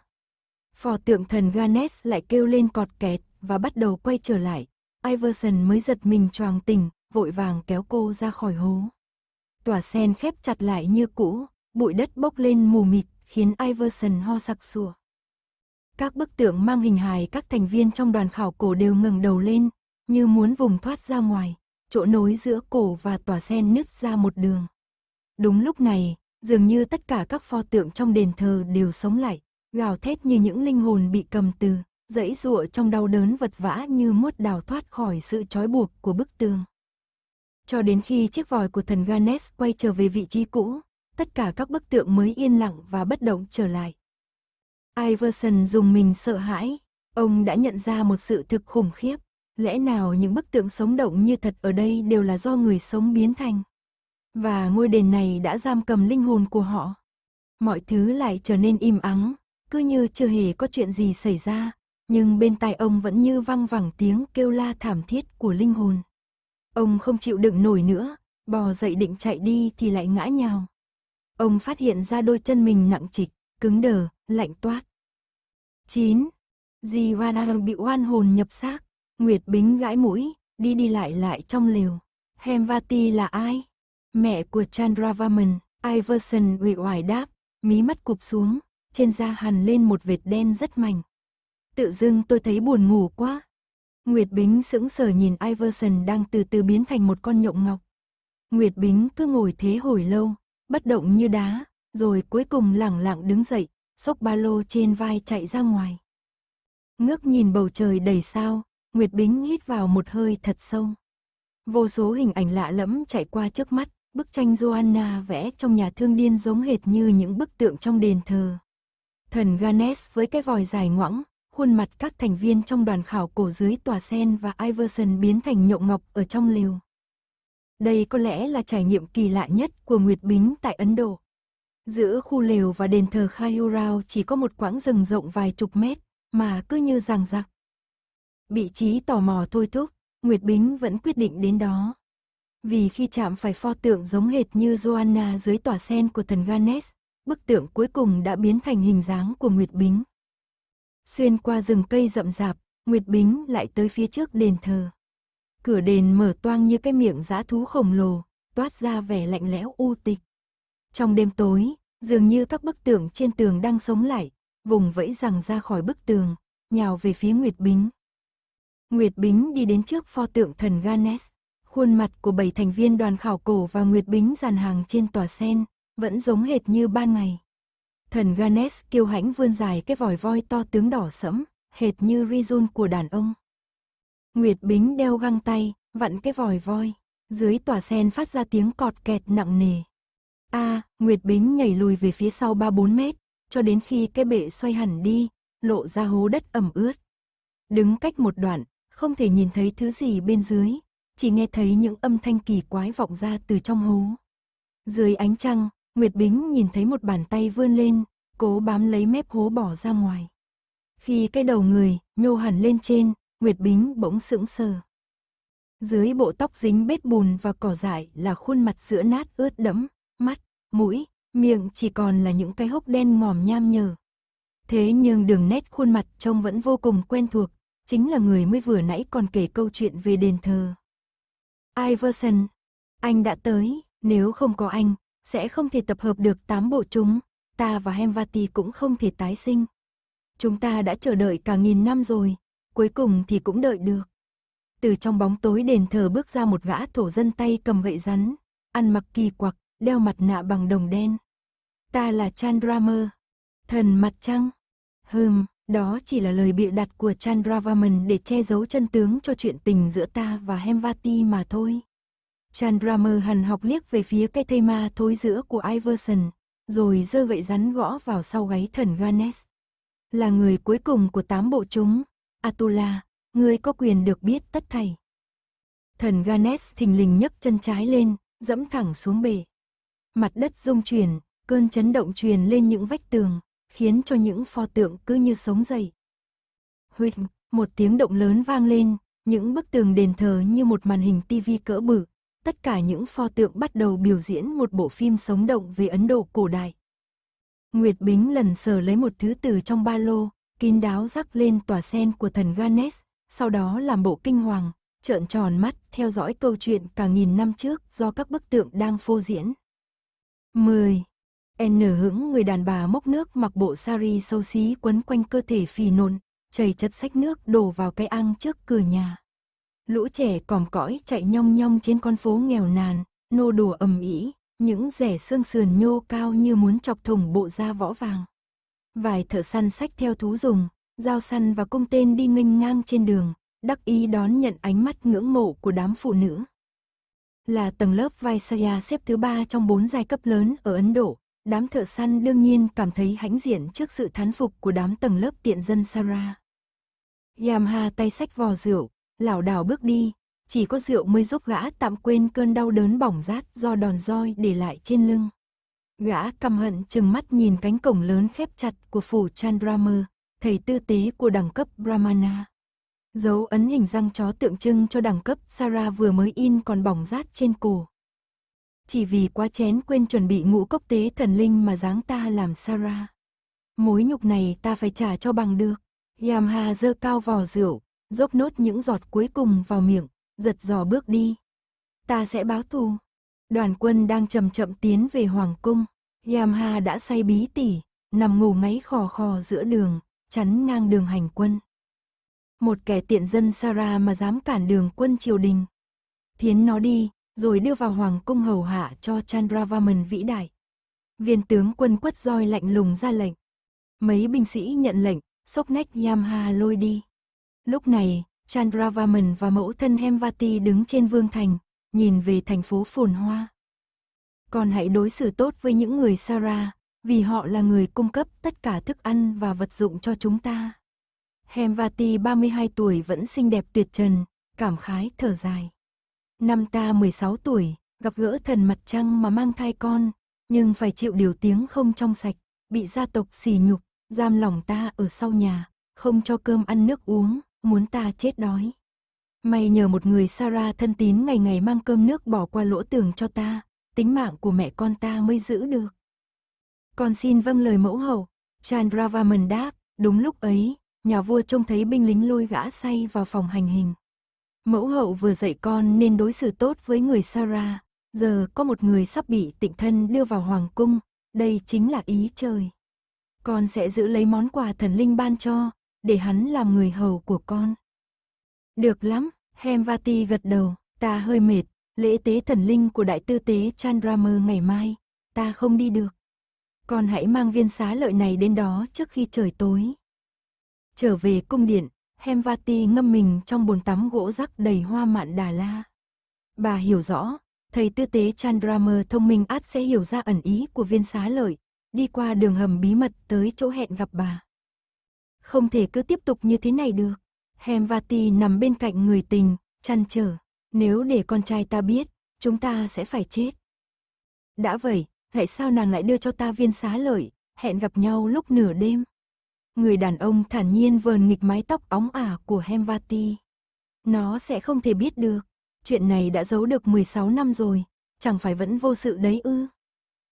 Phò tượng thần ganes lại kêu lên cọt kẹt và bắt đầu quay trở lại. Iverson mới giật mình choàng tỉnh, vội vàng kéo cô ra khỏi hố. Tòa sen khép chặt lại như cũ, bụi đất bốc lên mù mịt khiến Iverson ho sặc sủa. Các bức tượng mang hình hài các thành viên trong đoàn khảo cổ đều ngẩng đầu lên, như muốn vùng thoát ra ngoài, chỗ nối giữa cổ và tòa sen nứt ra một đường. Đúng lúc này, dường như tất cả các pho tượng trong đền thờ đều sống lại, gào thét như những linh hồn bị cầm từ, dãy rụa trong đau đớn vật vã như muốt đào thoát khỏi sự trói buộc của bức tường. Cho đến khi chiếc vòi của thần Ganesh quay trở về vị trí cũ, tất cả các bức tượng mới yên lặng và bất động trở lại. Iverson dùng mình sợ hãi, ông đã nhận ra một sự thực khủng khiếp, lẽ nào những bức tượng sống động như thật ở đây đều là do người sống biến thành? Và ngôi đền này đã giam cầm linh hồn của họ. Mọi thứ lại trở nên im ắng, cứ như chưa hề có chuyện gì xảy ra, nhưng bên tai ông vẫn như văng vẳng tiếng kêu la thảm thiết của linh hồn. Ông không chịu đựng nổi nữa, bò dậy định chạy đi thì lại ngã nhào. Ông phát hiện ra đôi chân mình nặng trịch, cứng đờ, lạnh toát. 9. Di Vana bị oan hồn nhập xác, Nguyệt Bính gãi mũi, đi đi lại lại trong lều. Hemvati là ai? mẹ của Chandravaman, Iverson ủy oải đáp, mí mắt cụp xuống, trên da hằn lên một vệt đen rất mảnh. Tự dưng tôi thấy buồn ngủ quá. Nguyệt Bính sững sờ nhìn Iverson đang từ từ biến thành một con nhộng ngọc. Nguyệt Bính cứ ngồi thế hồi lâu, bất động như đá, rồi cuối cùng lẳng lặng đứng dậy, xốc ba lô trên vai chạy ra ngoài. Ngước nhìn bầu trời đầy sao, Nguyệt Bính hít vào một hơi thật sâu. Vô số hình ảnh lạ lẫm chạy qua trước mắt, Bức tranh Joanna vẽ trong nhà thương điên giống hệt như những bức tượng trong đền thờ. Thần Ganes với cái vòi dài ngoẵng, khuôn mặt các thành viên trong đoàn khảo cổ dưới tòa sen và Iverson biến thành nhộng ngọc ở trong lều. Đây có lẽ là trải nghiệm kỳ lạ nhất của Nguyệt Bính tại Ấn Độ. Giữa khu lều và đền thờ Khayurao chỉ có một quãng rừng rộng vài chục mét, mà cứ như ràng rạc. Bị trí tò mò thôi thúc, Nguyệt Bính vẫn quyết định đến đó vì khi chạm phải pho tượng giống hệt như Joanna dưới tỏa sen của thần Ganesh, bức tượng cuối cùng đã biến thành hình dáng của Nguyệt Bính. Xuyên qua rừng cây rậm rạp, Nguyệt Bính lại tới phía trước đền thờ. Cửa đền mở toang như cái miệng dã thú khổng lồ, toát ra vẻ lạnh lẽo u tịch. Trong đêm tối, dường như các bức tượng trên tường đang sống lại, vùng vẫy rằng ra khỏi bức tường, nhào về phía Nguyệt Bính. Nguyệt Bính đi đến trước pho tượng thần Ganesh, Khuôn mặt của bảy thành viên đoàn khảo cổ và Nguyệt Bính dàn hàng trên tòa sen, vẫn giống hệt như ban ngày. Thần Ganesh kiêu hãnh vươn dài cái vòi voi to tướng đỏ sẫm, hệt như Rizun của đàn ông. Nguyệt Bính đeo găng tay, vặn cái vòi voi, dưới tòa sen phát ra tiếng cọt kẹt nặng nề. A, à, Nguyệt Bính nhảy lùi về phía sau 3-4 mét, cho đến khi cái bệ xoay hẳn đi, lộ ra hố đất ẩm ướt. Đứng cách một đoạn, không thể nhìn thấy thứ gì bên dưới, chỉ nghe thấy những âm thanh kỳ quái vọng ra từ trong hố. Dưới ánh trăng, Nguyệt Bính nhìn thấy một bàn tay vươn lên, cố bám lấy mép hố bỏ ra ngoài. Khi cái đầu người nhô hẳn lên trên, Nguyệt Bính bỗng sững sờ. Dưới bộ tóc dính bết bùn và cỏ dại là khuôn mặt sữa nát ướt đẫm, mắt, mũi, miệng chỉ còn là những cái hốc đen mòm nham nhở. Thế nhưng đường nét khuôn mặt trông vẫn vô cùng quen thuộc, chính là người mới vừa nãy còn kể câu chuyện về đền thờ. Iverson, anh đã tới, nếu không có anh, sẽ không thể tập hợp được tám bộ chúng, ta và Hemvati cũng không thể tái sinh. Chúng ta đã chờ đợi cả nghìn năm rồi, cuối cùng thì cũng đợi được. Từ trong bóng tối đền thờ bước ra một gã thổ dân tay cầm gậy rắn, ăn mặc kỳ quặc, đeo mặt nạ bằng đồng đen. Ta là Chandramer, thần mặt trăng. Hừm, đó chỉ là lời bịa đặt của Chandravaman để che giấu chân tướng cho chuyện tình giữa ta và Hemvati mà thôi. Chandramer hằn học liếc về phía cây thây ma thối giữa của Iverson, rồi giơ gậy rắn gõ vào sau gáy thần Ganesh. Là người cuối cùng của tám bộ chúng, Atula, ngươi có quyền được biết tất thảy. Thần Ganesh thình lình nhấc chân trái lên, dẫm thẳng xuống bể. Mặt đất rung chuyển, cơn chấn động truyền lên những vách tường khiến cho những pho tượng cứ như sống dậy. Huynh, một tiếng động lớn vang lên, những bức tường đền thờ như một màn hình tivi cỡ bự, tất cả những pho tượng bắt đầu biểu diễn một bộ phim sống động về Ấn Độ cổ đại. Nguyệt Bính lần sờ lấy một thứ từ trong ba lô, kín đáo rắc lên tòa sen của thần Ganesh, sau đó làm bộ kinh hoàng, trợn tròn mắt theo dõi câu chuyện cả nghìn năm trước do các bức tượng đang phô diễn. 10. N hững người đàn bà mốc nước mặc bộ sari sâu xí quấn quanh cơ thể phì nôn, chảy chất sách nước đổ vào cái ăn trước cửa nhà. Lũ trẻ còm cõi chạy nhong nhong trên con phố nghèo nàn, nô đùa ầm ĩ, những rẻ xương sườn nhô cao như muốn chọc thủng bộ da võ vàng. Vài thợ săn sách theo thú dùng, dao săn và cung tên đi nghênh ngang trên đường, đắc ý đón nhận ánh mắt ngưỡng mộ của đám phụ nữ. Là tầng lớp Vaisya xếp thứ ba trong bốn giai cấp lớn ở Ấn Độ, đám thợ săn đương nhiên cảm thấy hãnh diện trước sự thán phục của đám tầng lớp tiện dân Sara. Yamha tay sách vò rượu, lảo đảo bước đi, chỉ có rượu mới giúp gã tạm quên cơn đau đớn bỏng rát do đòn roi để lại trên lưng. Gã căm hận chừng mắt nhìn cánh cổng lớn khép chặt của phủ Chandramer, thầy tư tế của đẳng cấp Brahmana. Dấu ấn hình răng chó tượng trưng cho đẳng cấp Sara vừa mới in còn bỏng rát trên cổ chỉ vì quá chén quên chuẩn bị ngũ cốc tế thần linh mà dáng ta làm Sarah. Mối nhục này ta phải trả cho bằng được. Yamha dơ cao vò rượu, dốc nốt những giọt cuối cùng vào miệng, giật giò bước đi. Ta sẽ báo thù. Đoàn quân đang chậm chậm tiến về Hoàng Cung. Yamha đã say bí tỉ, nằm ngủ ngáy khò khò giữa đường, chắn ngang đường hành quân. Một kẻ tiện dân Sarah mà dám cản đường quân triều đình. Thiến nó đi, rồi đưa vào hoàng cung hầu hạ cho Chandravaman vĩ đại. Viên tướng quân quất roi lạnh lùng ra lệnh. Mấy binh sĩ nhận lệnh, sốc nách Yamha lôi đi. Lúc này, Chandravaman và mẫu thân Hemvati đứng trên vương thành, nhìn về thành phố phồn hoa. Còn hãy đối xử tốt với những người Sara, vì họ là người cung cấp tất cả thức ăn và vật dụng cho chúng ta. Hemvati 32 tuổi vẫn xinh đẹp tuyệt trần, cảm khái thở dài. Năm ta 16 tuổi, gặp gỡ thần mặt trăng mà mang thai con, nhưng phải chịu điều tiếng không trong sạch, bị gia tộc xỉ nhục, giam lòng ta ở sau nhà, không cho cơm ăn nước uống, muốn ta chết đói. May nhờ một người Sarah thân tín ngày ngày mang cơm nước bỏ qua lỗ tường cho ta, tính mạng của mẹ con ta mới giữ được. Con xin vâng lời mẫu hậu, Chandravaman đáp, đúng lúc ấy, nhà vua trông thấy binh lính lôi gã say vào phòng hành hình. Mẫu hậu vừa dạy con nên đối xử tốt với người Sarah, giờ có một người sắp bị tịnh thân đưa vào hoàng cung, đây chính là ý trời. Con sẽ giữ lấy món quà thần linh ban cho, để hắn làm người hầu của con. Được lắm, Hemvati gật đầu, ta hơi mệt, lễ tế thần linh của đại tư tế Chandramer ngày mai, ta không đi được. Con hãy mang viên xá lợi này đến đó trước khi trời tối. Trở về cung điện, Hemvati ngâm mình trong bồn tắm gỗ rắc đầy hoa mạn Đà La. Bà hiểu rõ, thầy tư tế Chandramer thông minh át sẽ hiểu ra ẩn ý của viên xá lợi, đi qua đường hầm bí mật tới chỗ hẹn gặp bà. Không thể cứ tiếp tục như thế này được. Hemvati nằm bên cạnh người tình, chăn trở. Nếu để con trai ta biết, chúng ta sẽ phải chết. Đã vậy, tại sao nàng lại đưa cho ta viên xá lợi, hẹn gặp nhau lúc nửa đêm? người đàn ông thản nhiên vờn nghịch mái tóc óng ả của Hemvati. Nó sẽ không thể biết được, chuyện này đã giấu được 16 năm rồi, chẳng phải vẫn vô sự đấy ư.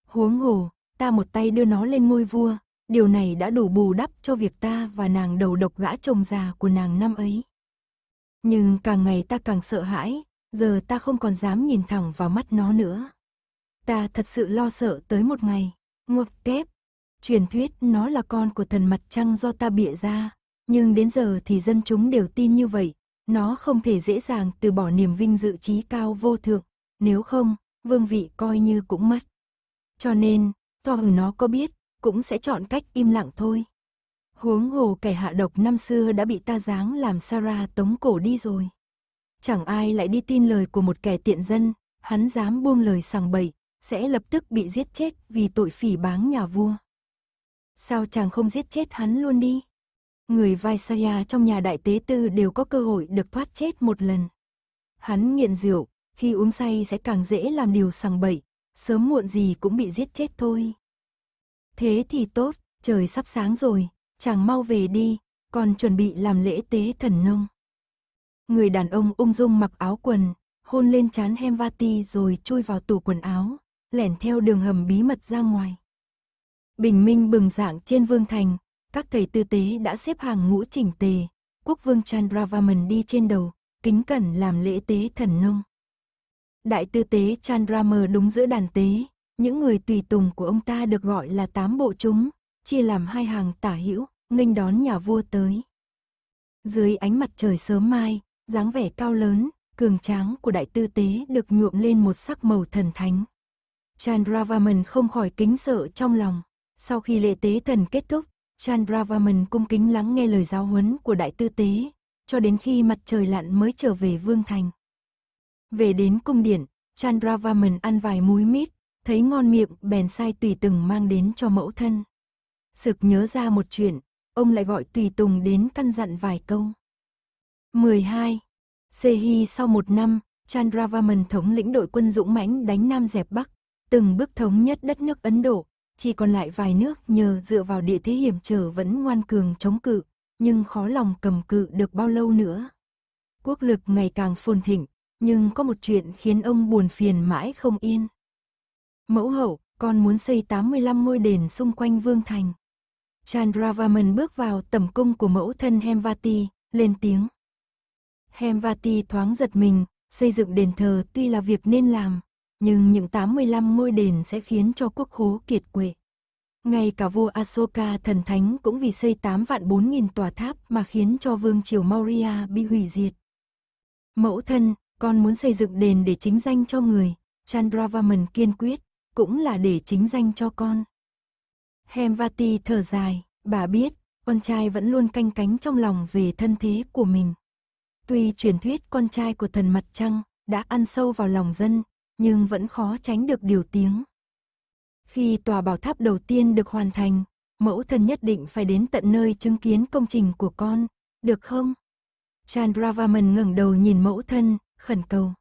Huống hồ, ta một tay đưa nó lên ngôi vua, điều này đã đủ bù đắp cho việc ta và nàng đầu độc gã chồng già của nàng năm ấy. Nhưng càng ngày ta càng sợ hãi, giờ ta không còn dám nhìn thẳng vào mắt nó nữa. Ta thật sự lo sợ tới một ngày. Ngược kép, Truyền thuyết nó là con của thần mặt trăng do ta bịa ra, nhưng đến giờ thì dân chúng đều tin như vậy, nó không thể dễ dàng từ bỏ niềm vinh dự trí cao vô thượng, nếu không, vương vị coi như cũng mất. Cho nên, cho dù nó có biết, cũng sẽ chọn cách im lặng thôi. Huống hồ kẻ hạ độc năm xưa đã bị ta giáng làm Sarah tống cổ đi rồi. Chẳng ai lại đi tin lời của một kẻ tiện dân, hắn dám buông lời sàng bậy, sẽ lập tức bị giết chết vì tội phỉ báng nhà vua sao chàng không giết chết hắn luôn đi? Người Vaisaya trong nhà đại tế tư đều có cơ hội được thoát chết một lần. Hắn nghiện rượu, khi uống say sẽ càng dễ làm điều sằng bậy, sớm muộn gì cũng bị giết chết thôi. Thế thì tốt, trời sắp sáng rồi, chàng mau về đi, còn chuẩn bị làm lễ tế thần nông. Người đàn ông ung dung mặc áo quần, hôn lên chán Hemvati rồi chui vào tủ quần áo, lẻn theo đường hầm bí mật ra ngoài. Bình minh bừng dạng trên vương thành, các thầy tư tế đã xếp hàng ngũ chỉnh tề, quốc vương Chandravaman đi trên đầu, kính cẩn làm lễ tế thần nông. Đại tư tế Chandramer đúng giữa đàn tế, những người tùy tùng của ông ta được gọi là tám bộ chúng, chia làm hai hàng tả hữu, nghênh đón nhà vua tới. Dưới ánh mặt trời sớm mai, dáng vẻ cao lớn, cường tráng của đại tư tế được nhuộm lên một sắc màu thần thánh. Chandravaman không khỏi kính sợ trong lòng. Sau khi lễ tế thần kết thúc, Chandravaman cung kính lắng nghe lời giáo huấn của đại tư tế, cho đến khi mặt trời lặn mới trở về vương thành. Về đến cung điện, Chandravaman ăn vài muối mít, thấy ngon miệng bèn sai tùy từng mang đến cho mẫu thân. Sực nhớ ra một chuyện, ông lại gọi tùy tùng đến căn dặn vài câu. 12. Sehi sau một năm, Chandravaman thống lĩnh đội quân dũng mãnh đánh Nam dẹp Bắc, từng bước thống nhất đất nước Ấn Độ, chỉ còn lại vài nước nhờ dựa vào địa thế hiểm trở vẫn ngoan cường chống cự, nhưng khó lòng cầm cự được bao lâu nữa. Quốc lực ngày càng phồn thịnh, nhưng có một chuyện khiến ông buồn phiền mãi không yên. Mẫu hậu, con muốn xây 85 ngôi đền xung quanh vương thành. Chandravaman bước vào tầm cung của mẫu thân Hemvati, lên tiếng. Hemvati thoáng giật mình, xây dựng đền thờ tuy là việc nên làm, nhưng những 85 ngôi đền sẽ khiến cho quốc khố kiệt quệ. Ngay cả vua Asoka thần thánh cũng vì xây 8 vạn 4 nghìn tòa tháp mà khiến cho vương triều Maurya bị hủy diệt. Mẫu thân, con muốn xây dựng đền để chính danh cho người, Chandravaman kiên quyết, cũng là để chính danh cho con. Hemvati thở dài, bà biết, con trai vẫn luôn canh cánh trong lòng về thân thế của mình. Tuy truyền thuyết con trai của thần mặt trăng đã ăn sâu vào lòng dân, nhưng vẫn khó tránh được điều tiếng. Khi tòa bảo tháp đầu tiên được hoàn thành, mẫu thân nhất định phải đến tận nơi chứng kiến công trình của con, được không? Chandravaman ngẩng đầu nhìn mẫu thân, khẩn cầu.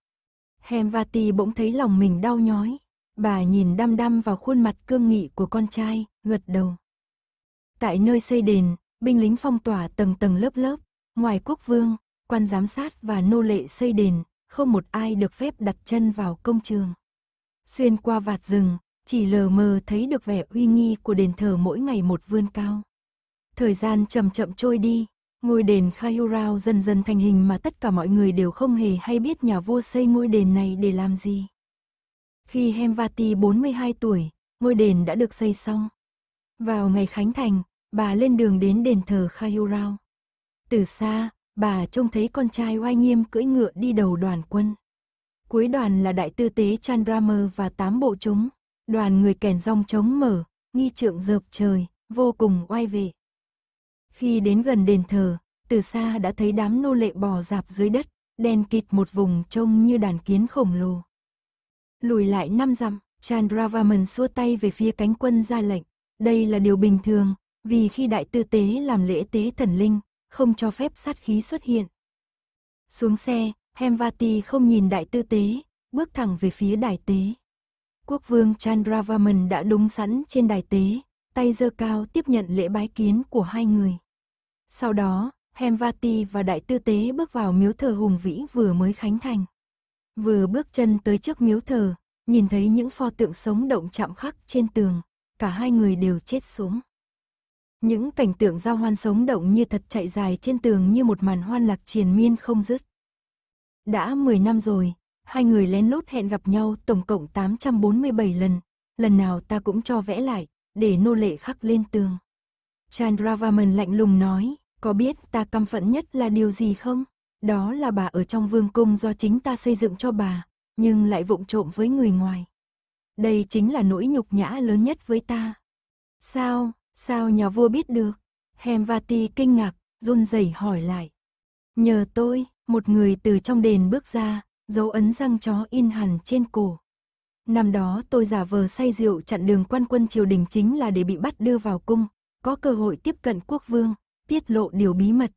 Hemvati bỗng thấy lòng mình đau nhói. Bà nhìn đăm đăm vào khuôn mặt cương nghị của con trai, gật đầu. Tại nơi xây đền, binh lính phong tỏa tầng tầng lớp lớp, ngoài quốc vương, quan giám sát và nô lệ xây đền, không một ai được phép đặt chân vào công trường. Xuyên qua vạt rừng, chỉ lờ mờ thấy được vẻ uy nghi của đền thờ mỗi ngày một vươn cao. Thời gian chậm chậm trôi đi, ngôi đền Khayurao dần dần thành hình mà tất cả mọi người đều không hề hay biết nhà vua xây ngôi đền này để làm gì. Khi Hemvati 42 tuổi, ngôi đền đã được xây xong. Vào ngày khánh thành, bà lên đường đến đền thờ Khayurao. Từ xa, bà trông thấy con trai oai nghiêm cưỡi ngựa đi đầu đoàn quân. Cuối đoàn là đại tư tế Chandramer và tám bộ chúng, đoàn người kèn rong trống mở, nghi trượng dợp trời, vô cùng oai vệ. Khi đến gần đền thờ, từ xa đã thấy đám nô lệ bò dạp dưới đất, đen kịt một vùng trông như đàn kiến khổng lồ. Lùi lại năm dặm, Chandravaman xua tay về phía cánh quân ra lệnh. Đây là điều bình thường, vì khi đại tư tế làm lễ tế thần linh, không cho phép sát khí xuất hiện. Xuống xe, Hemvati không nhìn đại tư tế, bước thẳng về phía đại tế. Quốc vương Chandravaman đã đúng sẵn trên Đại tế, tay giơ cao tiếp nhận lễ bái kiến của hai người. Sau đó, Hemvati và đại tư tế bước vào miếu thờ hùng vĩ vừa mới khánh thành. Vừa bước chân tới trước miếu thờ, nhìn thấy những pho tượng sống động chạm khắc trên tường, cả hai người đều chết xuống. Những cảnh tượng giao hoan sống động như thật chạy dài trên tường như một màn hoan lạc triền miên không dứt. Đã 10 năm rồi, hai người lén lút hẹn gặp nhau tổng cộng 847 lần, lần nào ta cũng cho vẽ lại, để nô lệ khắc lên tường. Chandravaman lạnh lùng nói, có biết ta căm phẫn nhất là điều gì không? Đó là bà ở trong vương cung do chính ta xây dựng cho bà, nhưng lại vụng trộm với người ngoài. Đây chính là nỗi nhục nhã lớn nhất với ta. Sao, Sao nhà vua biết được? Hemvati kinh ngạc, run rẩy hỏi lại. Nhờ tôi, một người từ trong đền bước ra, dấu ấn răng chó in hẳn trên cổ. Năm đó tôi giả vờ say rượu chặn đường quan quân triều đình chính là để bị bắt đưa vào cung, có cơ hội tiếp cận quốc vương, tiết lộ điều bí mật.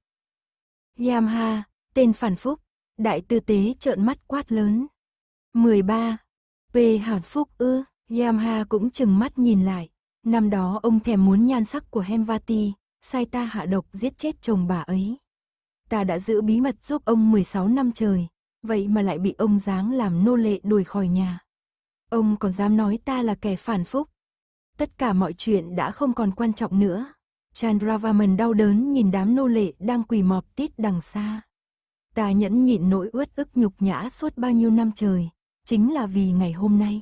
Yamha, tên phản phúc, đại tư tế trợn mắt quát lớn. 13. P. Hàn Phúc ư, Yamha cũng chừng mắt nhìn lại. Năm đó ông thèm muốn nhan sắc của Hemvati, sai ta hạ độc giết chết chồng bà ấy. Ta đã giữ bí mật giúp ông 16 năm trời, vậy mà lại bị ông giáng làm nô lệ đuổi khỏi nhà. Ông còn dám nói ta là kẻ phản phúc. Tất cả mọi chuyện đã không còn quan trọng nữa. Chandravaman đau đớn nhìn đám nô lệ đang quỳ mọp tít đằng xa. Ta nhẫn nhịn nỗi uất ức nhục nhã suốt bao nhiêu năm trời, chính là vì ngày hôm nay.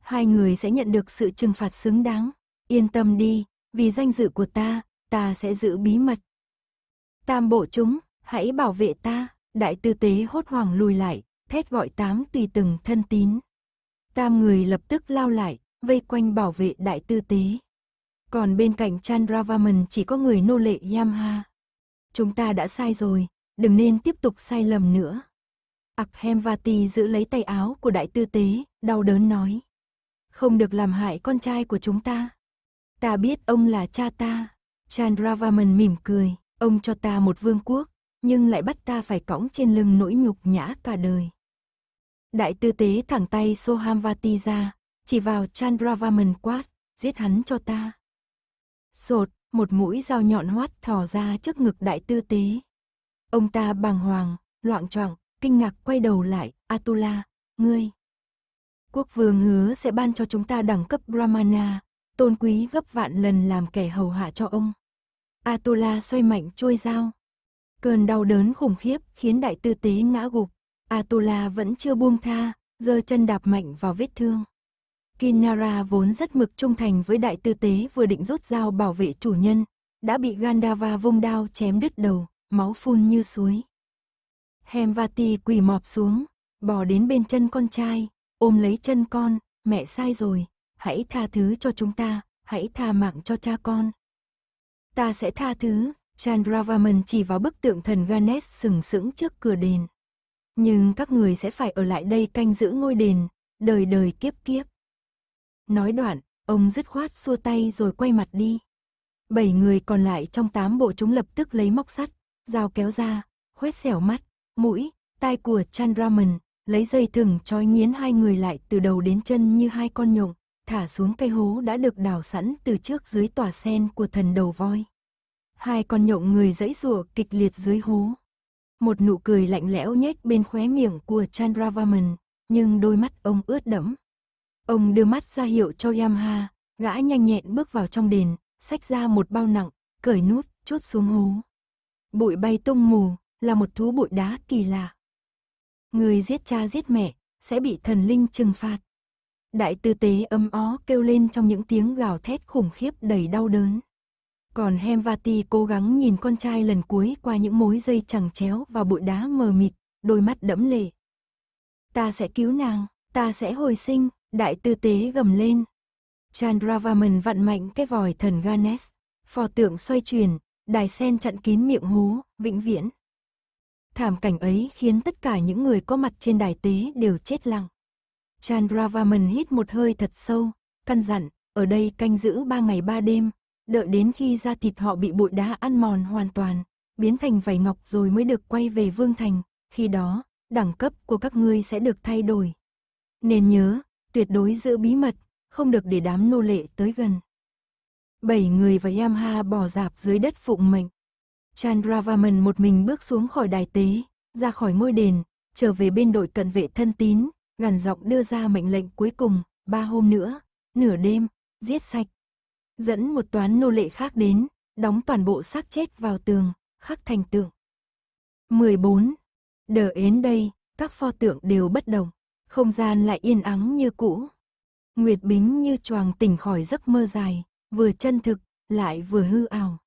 Hai người sẽ nhận được sự trừng phạt xứng đáng. Yên tâm đi, vì danh dự của ta, ta sẽ giữ bí mật. Tam bộ chúng, hãy bảo vệ ta, đại tư tế hốt hoảng lùi lại, thét gọi tám tùy từng thân tín. Tam người lập tức lao lại, vây quanh bảo vệ đại tư tế. Còn bên cạnh Chandravaman chỉ có người nô lệ Yamha. Chúng ta đã sai rồi, đừng nên tiếp tục sai lầm nữa. Akhemvati giữ lấy tay áo của đại tư tế, đau đớn nói. Không được làm hại con trai của chúng ta. Ta biết ông là cha ta. Chandravaman mỉm cười, ông cho ta một vương quốc, nhưng lại bắt ta phải cõng trên lưng nỗi nhục nhã cả đời. Đại tư tế thẳng tay Sohamvati ra, chỉ vào Chandravaman quát, giết hắn cho ta. Sột, một mũi dao nhọn hoắt thò ra trước ngực đại tư tế. Ông ta bàng hoàng, loạn choạng, kinh ngạc quay đầu lại, Atula, ngươi. Quốc vương hứa sẽ ban cho chúng ta đẳng cấp Brahmana, tôn quý gấp vạn lần làm kẻ hầu hạ cho ông. Atola xoay mạnh trôi dao. Cơn đau đớn khủng khiếp khiến đại tư tế ngã gục. Atola vẫn chưa buông tha, giơ chân đạp mạnh vào vết thương. Kinara vốn rất mực trung thành với đại tư tế vừa định rút dao bảo vệ chủ nhân, đã bị Gandava vung đao chém đứt đầu, máu phun như suối. Hemvati quỳ mọp xuống, bò đến bên chân con trai, ôm lấy chân con, mẹ sai rồi, hãy tha thứ cho chúng ta, hãy tha mạng cho cha con. Ta sẽ tha thứ, Chandravaman chỉ vào bức tượng thần Ganesh sừng sững trước cửa đền. Nhưng các người sẽ phải ở lại đây canh giữ ngôi đền, đời đời kiếp kiếp. Nói đoạn, ông dứt khoát xua tay rồi quay mặt đi. Bảy người còn lại trong tám bộ chúng lập tức lấy móc sắt, dao kéo ra, khoét xẻo mắt, mũi, tai của Chandraman, lấy dây thừng trói nghiến hai người lại từ đầu đến chân như hai con nhộng thả xuống cây hố đã được đào sẵn từ trước dưới tòa sen của thần đầu voi. Hai con nhộng người dãy rùa kịch liệt dưới hố. Một nụ cười lạnh lẽo nhếch bên khóe miệng của Chandravaman, nhưng đôi mắt ông ướt đẫm. Ông đưa mắt ra hiệu cho Yamha, gã nhanh nhẹn bước vào trong đền, xách ra một bao nặng, cởi nút, chốt xuống hố. Bụi bay tung mù, là một thú bụi đá kỳ lạ. Người giết cha giết mẹ, sẽ bị thần linh trừng phạt. Đại tư tế ấm ó kêu lên trong những tiếng gào thét khủng khiếp đầy đau đớn. Còn Hemvati cố gắng nhìn con trai lần cuối qua những mối dây chẳng chéo và bụi đá mờ mịt, đôi mắt đẫm lệ. Ta sẽ cứu nàng, ta sẽ hồi sinh, đại tư tế gầm lên. Chandravaman vặn mạnh cái vòi thần Ganesh, phò tượng xoay chuyển, đài sen chặn kín miệng hú, vĩnh viễn. Thảm cảnh ấy khiến tất cả những người có mặt trên đài tế đều chết lặng. Chandravaman hít một hơi thật sâu, căn dặn, ở đây canh giữ ba ngày ba đêm, đợi đến khi da thịt họ bị bụi đá ăn mòn hoàn toàn, biến thành vảy ngọc rồi mới được quay về vương thành, khi đó, đẳng cấp của các ngươi sẽ được thay đổi. Nên nhớ, tuyệt đối giữ bí mật, không được để đám nô lệ tới gần. Bảy người và Yamha bỏ dạp dưới đất phụng mệnh. Chandravaman một mình bước xuống khỏi đài tế, ra khỏi ngôi đền, trở về bên đội cận vệ thân tín, gằn giọng đưa ra mệnh lệnh cuối cùng, ba hôm nữa, nửa đêm, giết sạch. Dẫn một toán nô lệ khác đến, đóng toàn bộ xác chết vào tường, khắc thành tượng. 14. Đờ đến đây, các pho tượng đều bất động không gian lại yên ắng như cũ. Nguyệt Bính như choàng tỉnh khỏi giấc mơ dài, vừa chân thực, lại vừa hư ảo.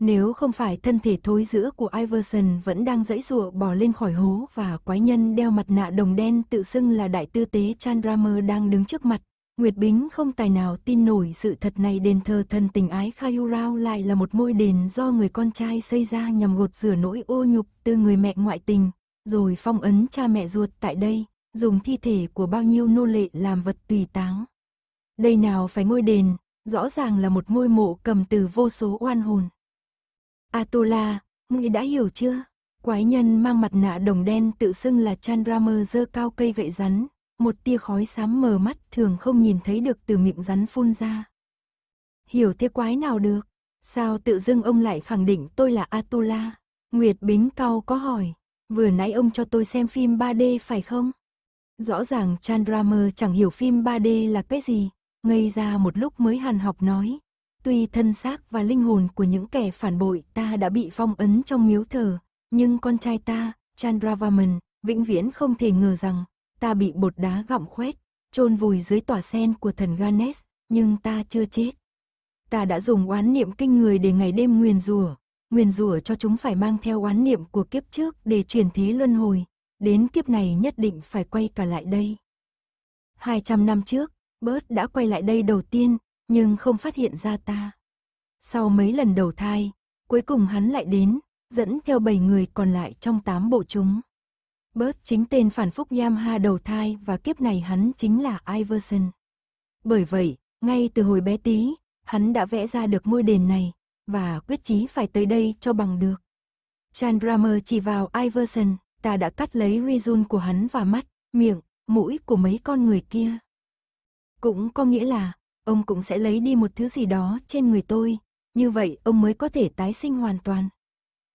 Nếu không phải thân thể thối giữa của Iverson vẫn đang dãy rụa bò lên khỏi hố và quái nhân đeo mặt nạ đồng đen tự xưng là đại tư tế Chandramer đang đứng trước mặt, Nguyệt Bính không tài nào tin nổi sự thật này đền thờ thần tình ái Khayurao lại là một ngôi đền do người con trai xây ra nhằm gột rửa nỗi ô nhục từ người mẹ ngoại tình, rồi phong ấn cha mẹ ruột tại đây, dùng thi thể của bao nhiêu nô lệ làm vật tùy táng. Đây nào phải ngôi đền, rõ ràng là một ngôi mộ cầm từ vô số oan hồn. Atola, ngươi đã hiểu chưa? Quái nhân mang mặt nạ đồng đen tự xưng là Chandramer dơ cao cây gậy rắn, một tia khói xám mờ mắt thường không nhìn thấy được từ miệng rắn phun ra. Hiểu thế quái nào được, sao tự dưng ông lại khẳng định tôi là Atula? Nguyệt Bính Cao có hỏi, vừa nãy ông cho tôi xem phim 3D phải không? Rõ ràng Chandramer chẳng hiểu phim 3D là cái gì, ngây ra một lúc mới hàn học nói, Tuy thân xác và linh hồn của những kẻ phản bội ta đã bị phong ấn trong miếu thờ, nhưng con trai ta, Chandravaman, vĩnh viễn không thể ngờ rằng ta bị bột đá gặm khoét, chôn vùi dưới tỏa sen của thần Ganesh, nhưng ta chưa chết. Ta đã dùng oán niệm kinh người để ngày đêm nguyền rủa, nguyền rủa cho chúng phải mang theo oán niệm của kiếp trước để chuyển thế luân hồi, đến kiếp này nhất định phải quay cả lại đây. 200 năm trước, Bớt đã quay lại đây đầu tiên, nhưng không phát hiện ra ta. Sau mấy lần đầu thai, cuối cùng hắn lại đến, dẫn theo bảy người còn lại trong tám bộ chúng. Bớt chính tên phản phúc Yamha đầu thai và kiếp này hắn chính là Iverson. Bởi vậy, ngay từ hồi bé tí, hắn đã vẽ ra được ngôi đền này, và quyết chí phải tới đây cho bằng được. Chandramer chỉ vào Iverson, ta đã cắt lấy Rizun của hắn và mắt, miệng, mũi của mấy con người kia. Cũng có nghĩa là, ông cũng sẽ lấy đi một thứ gì đó trên người tôi, như vậy ông mới có thể tái sinh hoàn toàn.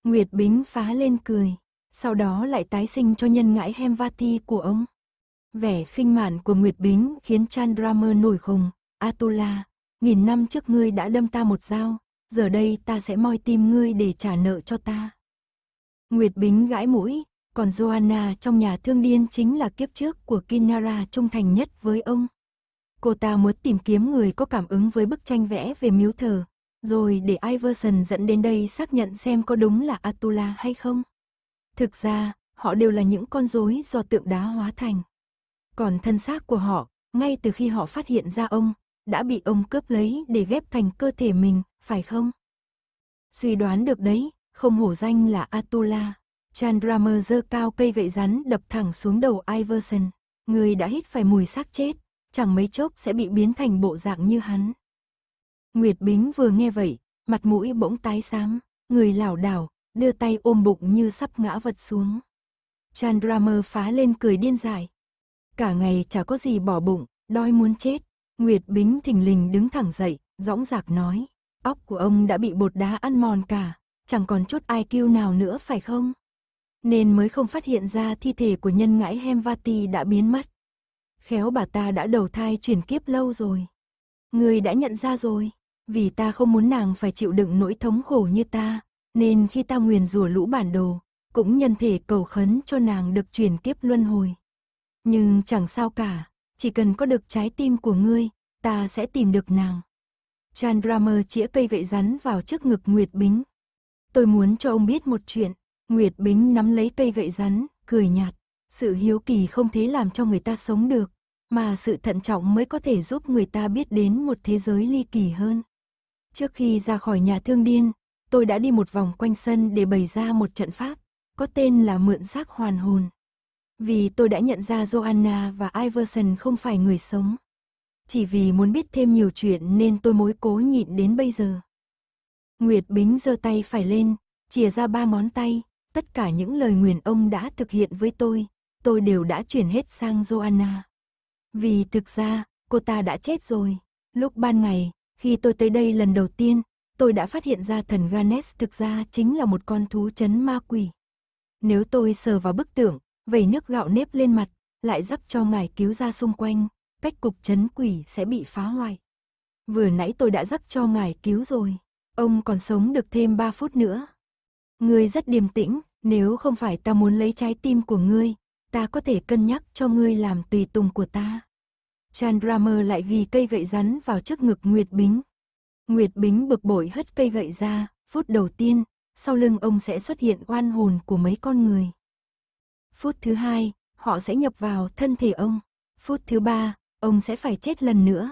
Nguyệt Bính phá lên cười, sau đó lại tái sinh cho nhân ngãi Hemvati của ông. Vẻ khinh mạn của Nguyệt Bính khiến Chandramer nổi khùng, Atula, nghìn năm trước ngươi đã đâm ta một dao, giờ đây ta sẽ moi tim ngươi để trả nợ cho ta. Nguyệt Bính gãi mũi, còn Joanna trong nhà thương điên chính là kiếp trước của Kinara trung thành nhất với ông. Cô ta muốn tìm kiếm người có cảm ứng với bức tranh vẽ về miếu thờ, rồi để Iverson dẫn đến đây xác nhận xem có đúng là Atula hay không. Thực ra, họ đều là những con rối do tượng đá hóa thành. Còn thân xác của họ, ngay từ khi họ phát hiện ra ông, đã bị ông cướp lấy để ghép thành cơ thể mình, phải không? Suy đoán được đấy, không hổ danh là Atula. Chandramer giơ cao cây gậy rắn đập thẳng xuống đầu Iverson. Người đã hít phải mùi xác chết chẳng mấy chốc sẽ bị biến thành bộ dạng như hắn. Nguyệt Bính vừa nghe vậy, mặt mũi bỗng tái xám, người lảo đảo, đưa tay ôm bụng như sắp ngã vật xuống. Chandramer phá lên cười điên dại. Cả ngày chả có gì bỏ bụng, đói muốn chết. Nguyệt Bính thình lình đứng thẳng dậy, dõng dạc nói. Óc của ông đã bị bột đá ăn mòn cả, chẳng còn chút IQ nào nữa phải không? Nên mới không phát hiện ra thi thể của nhân ngãi Hemvati đã biến mất khéo bà ta đã đầu thai chuyển kiếp lâu rồi. Người đã nhận ra rồi, vì ta không muốn nàng phải chịu đựng nỗi thống khổ như ta, nên khi ta nguyền rủa lũ bản đồ, cũng nhân thể cầu khấn cho nàng được chuyển kiếp luân hồi. Nhưng chẳng sao cả, chỉ cần có được trái tim của ngươi, ta sẽ tìm được nàng. Chandramer chĩa cây gậy rắn vào trước ngực Nguyệt Bính. Tôi muốn cho ông biết một chuyện. Nguyệt Bính nắm lấy cây gậy rắn, cười nhạt. Sự hiếu kỳ không thế làm cho người ta sống được, mà sự thận trọng mới có thể giúp người ta biết đến một thế giới ly kỳ hơn. Trước khi ra khỏi nhà thương điên, tôi đã đi một vòng quanh sân để bày ra một trận pháp, có tên là mượn xác hoàn hồn. Vì tôi đã nhận ra Joanna và Iverson không phải người sống. Chỉ vì muốn biết thêm nhiều chuyện nên tôi mối cố nhịn đến bây giờ. Nguyệt Bính giơ tay phải lên, chìa ra ba món tay, tất cả những lời nguyền ông đã thực hiện với tôi, tôi đều đã chuyển hết sang Joanna. Vì thực ra, cô ta đã chết rồi. Lúc ban ngày, khi tôi tới đây lần đầu tiên, tôi đã phát hiện ra thần Ganesh thực ra chính là một con thú chấn ma quỷ. Nếu tôi sờ vào bức tượng, vẩy nước gạo nếp lên mặt, lại rắc cho ngài cứu ra xung quanh, cách cục chấn quỷ sẽ bị phá hoại. Vừa nãy tôi đã rắc cho ngài cứu rồi, ông còn sống được thêm 3 phút nữa. Ngươi rất điềm tĩnh, nếu không phải ta muốn lấy trái tim của ngươi, ta có thể cân nhắc cho ngươi làm tùy tùng của ta. Chandramer lại ghi cây gậy rắn vào trước ngực Nguyệt Bính. Nguyệt Bính bực bội hất cây gậy ra, phút đầu tiên, sau lưng ông sẽ xuất hiện oan hồn của mấy con người. Phút thứ hai, họ sẽ nhập vào thân thể ông. Phút thứ ba, ông sẽ phải chết lần nữa.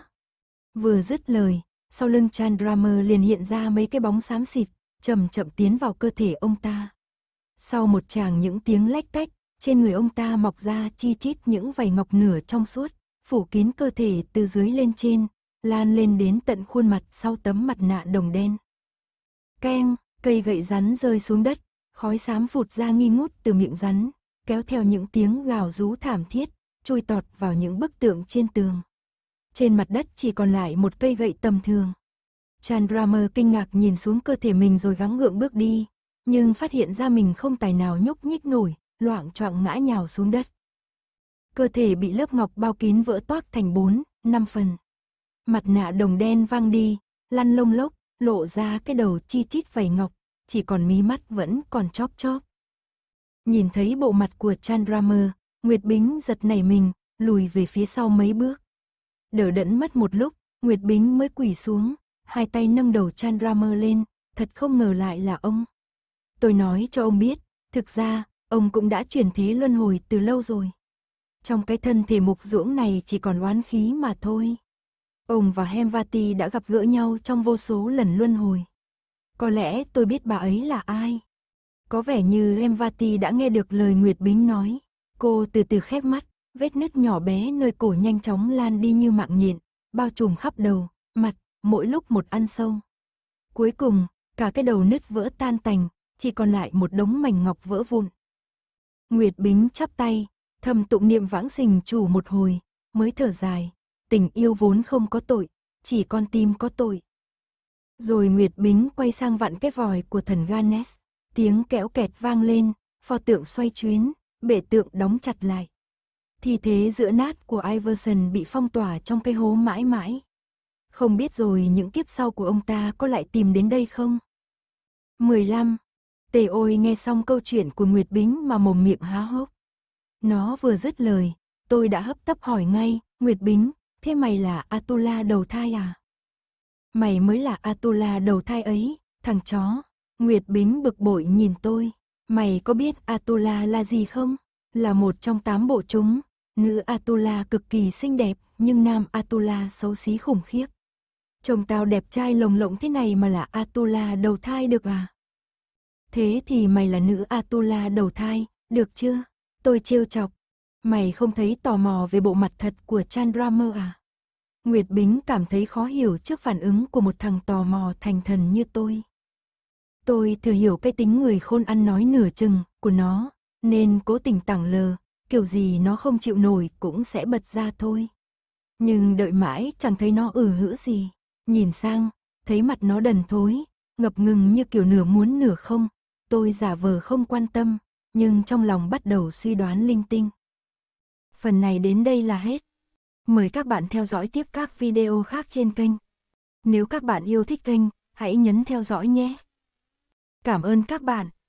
Vừa dứt lời, sau lưng Chandramer liền hiện ra mấy cái bóng xám xịt, chậm chậm tiến vào cơ thể ông ta. Sau một tràng những tiếng lách cách, trên người ông ta mọc ra chi chít những vảy ngọc nửa trong suốt, phủ kín cơ thể từ dưới lên trên, lan lên đến tận khuôn mặt sau tấm mặt nạ đồng đen. Keng, cây gậy rắn rơi xuống đất, khói xám vụt ra nghi ngút từ miệng rắn, kéo theo những tiếng gào rú thảm thiết, chui tọt vào những bức tượng trên tường. Trên mặt đất chỉ còn lại một cây gậy tầm thường. Chandramer kinh ngạc nhìn xuống cơ thể mình rồi gắng gượng bước đi, nhưng phát hiện ra mình không tài nào nhúc nhích nổi, loạng choạng ngã nhào xuống đất. Cơ thể bị lớp ngọc bao kín vỡ toác thành bốn, năm phần. Mặt nạ đồng đen văng đi, lăn lông lốc, lộ ra cái đầu chi chít vầy ngọc, chỉ còn mí mắt vẫn còn chóp chóp. Nhìn thấy bộ mặt của Chandramer, Nguyệt Bính giật nảy mình, lùi về phía sau mấy bước. Đỡ đẫn mất một lúc, Nguyệt Bính mới quỳ xuống, hai tay nâng đầu Chandramer lên, thật không ngờ lại là ông. Tôi nói cho ông biết, thực ra, ông cũng đã chuyển thế luân hồi từ lâu rồi. Trong cái thân thể mục dưỡng này chỉ còn oán khí mà thôi. Ông và Hemvati đã gặp gỡ nhau trong vô số lần luân hồi. Có lẽ tôi biết bà ấy là ai. Có vẻ như Hemvati đã nghe được lời Nguyệt Bính nói. Cô từ từ khép mắt, vết nứt nhỏ bé nơi cổ nhanh chóng lan đi như mạng nhện, bao trùm khắp đầu, mặt, mỗi lúc một ăn sâu. Cuối cùng, cả cái đầu nứt vỡ tan tành, chỉ còn lại một đống mảnh ngọc vỡ vụn. Nguyệt Bính chắp tay, thầm tụng niệm vãng sinh chủ một hồi, mới thở dài. Tình yêu vốn không có tội, chỉ con tim có tội. Rồi Nguyệt Bính quay sang vặn cái vòi của thần Ganesh, tiếng kẽo kẹt vang lên, pho tượng xoay chuyến, bể tượng đóng chặt lại. Thì thế giữa nát của Iverson bị phong tỏa trong cái hố mãi mãi. Không biết rồi những kiếp sau của ông ta có lại tìm đến đây không? 15. Tề ôi nghe xong câu chuyện của Nguyệt Bính mà mồm miệng há hốc. Nó vừa dứt lời, tôi đã hấp tấp hỏi ngay, Nguyệt Bính, thế mày là Atula đầu thai à? Mày mới là Atula đầu thai ấy, thằng chó. Nguyệt Bính bực bội nhìn tôi. Mày có biết Atula là gì không? Là một trong tám bộ chúng. Nữ Atula cực kỳ xinh đẹp, nhưng nam Atula xấu xí khủng khiếp. Chồng tao đẹp trai lồng lộng thế này mà là Atula đầu thai được à? Thế thì mày là nữ Atula đầu thai, được chưa? Tôi trêu chọc. Mày không thấy tò mò về bộ mặt thật của Chandramer à? Nguyệt Bính cảm thấy khó hiểu trước phản ứng của một thằng tò mò thành thần như tôi. Tôi thừa hiểu cái tính người khôn ăn nói nửa chừng của nó, nên cố tình tảng lờ, kiểu gì nó không chịu nổi cũng sẽ bật ra thôi. Nhưng đợi mãi chẳng thấy nó ừ hữ gì, nhìn sang, thấy mặt nó đần thối, ngập ngừng như kiểu nửa muốn nửa không, Tôi giả vờ không quan tâm, nhưng trong lòng bắt đầu suy đoán linh tinh. Phần này đến đây là hết. Mời các bạn theo dõi tiếp các video khác trên kênh. Nếu các bạn yêu thích kênh, hãy nhấn theo dõi nhé. Cảm ơn các bạn.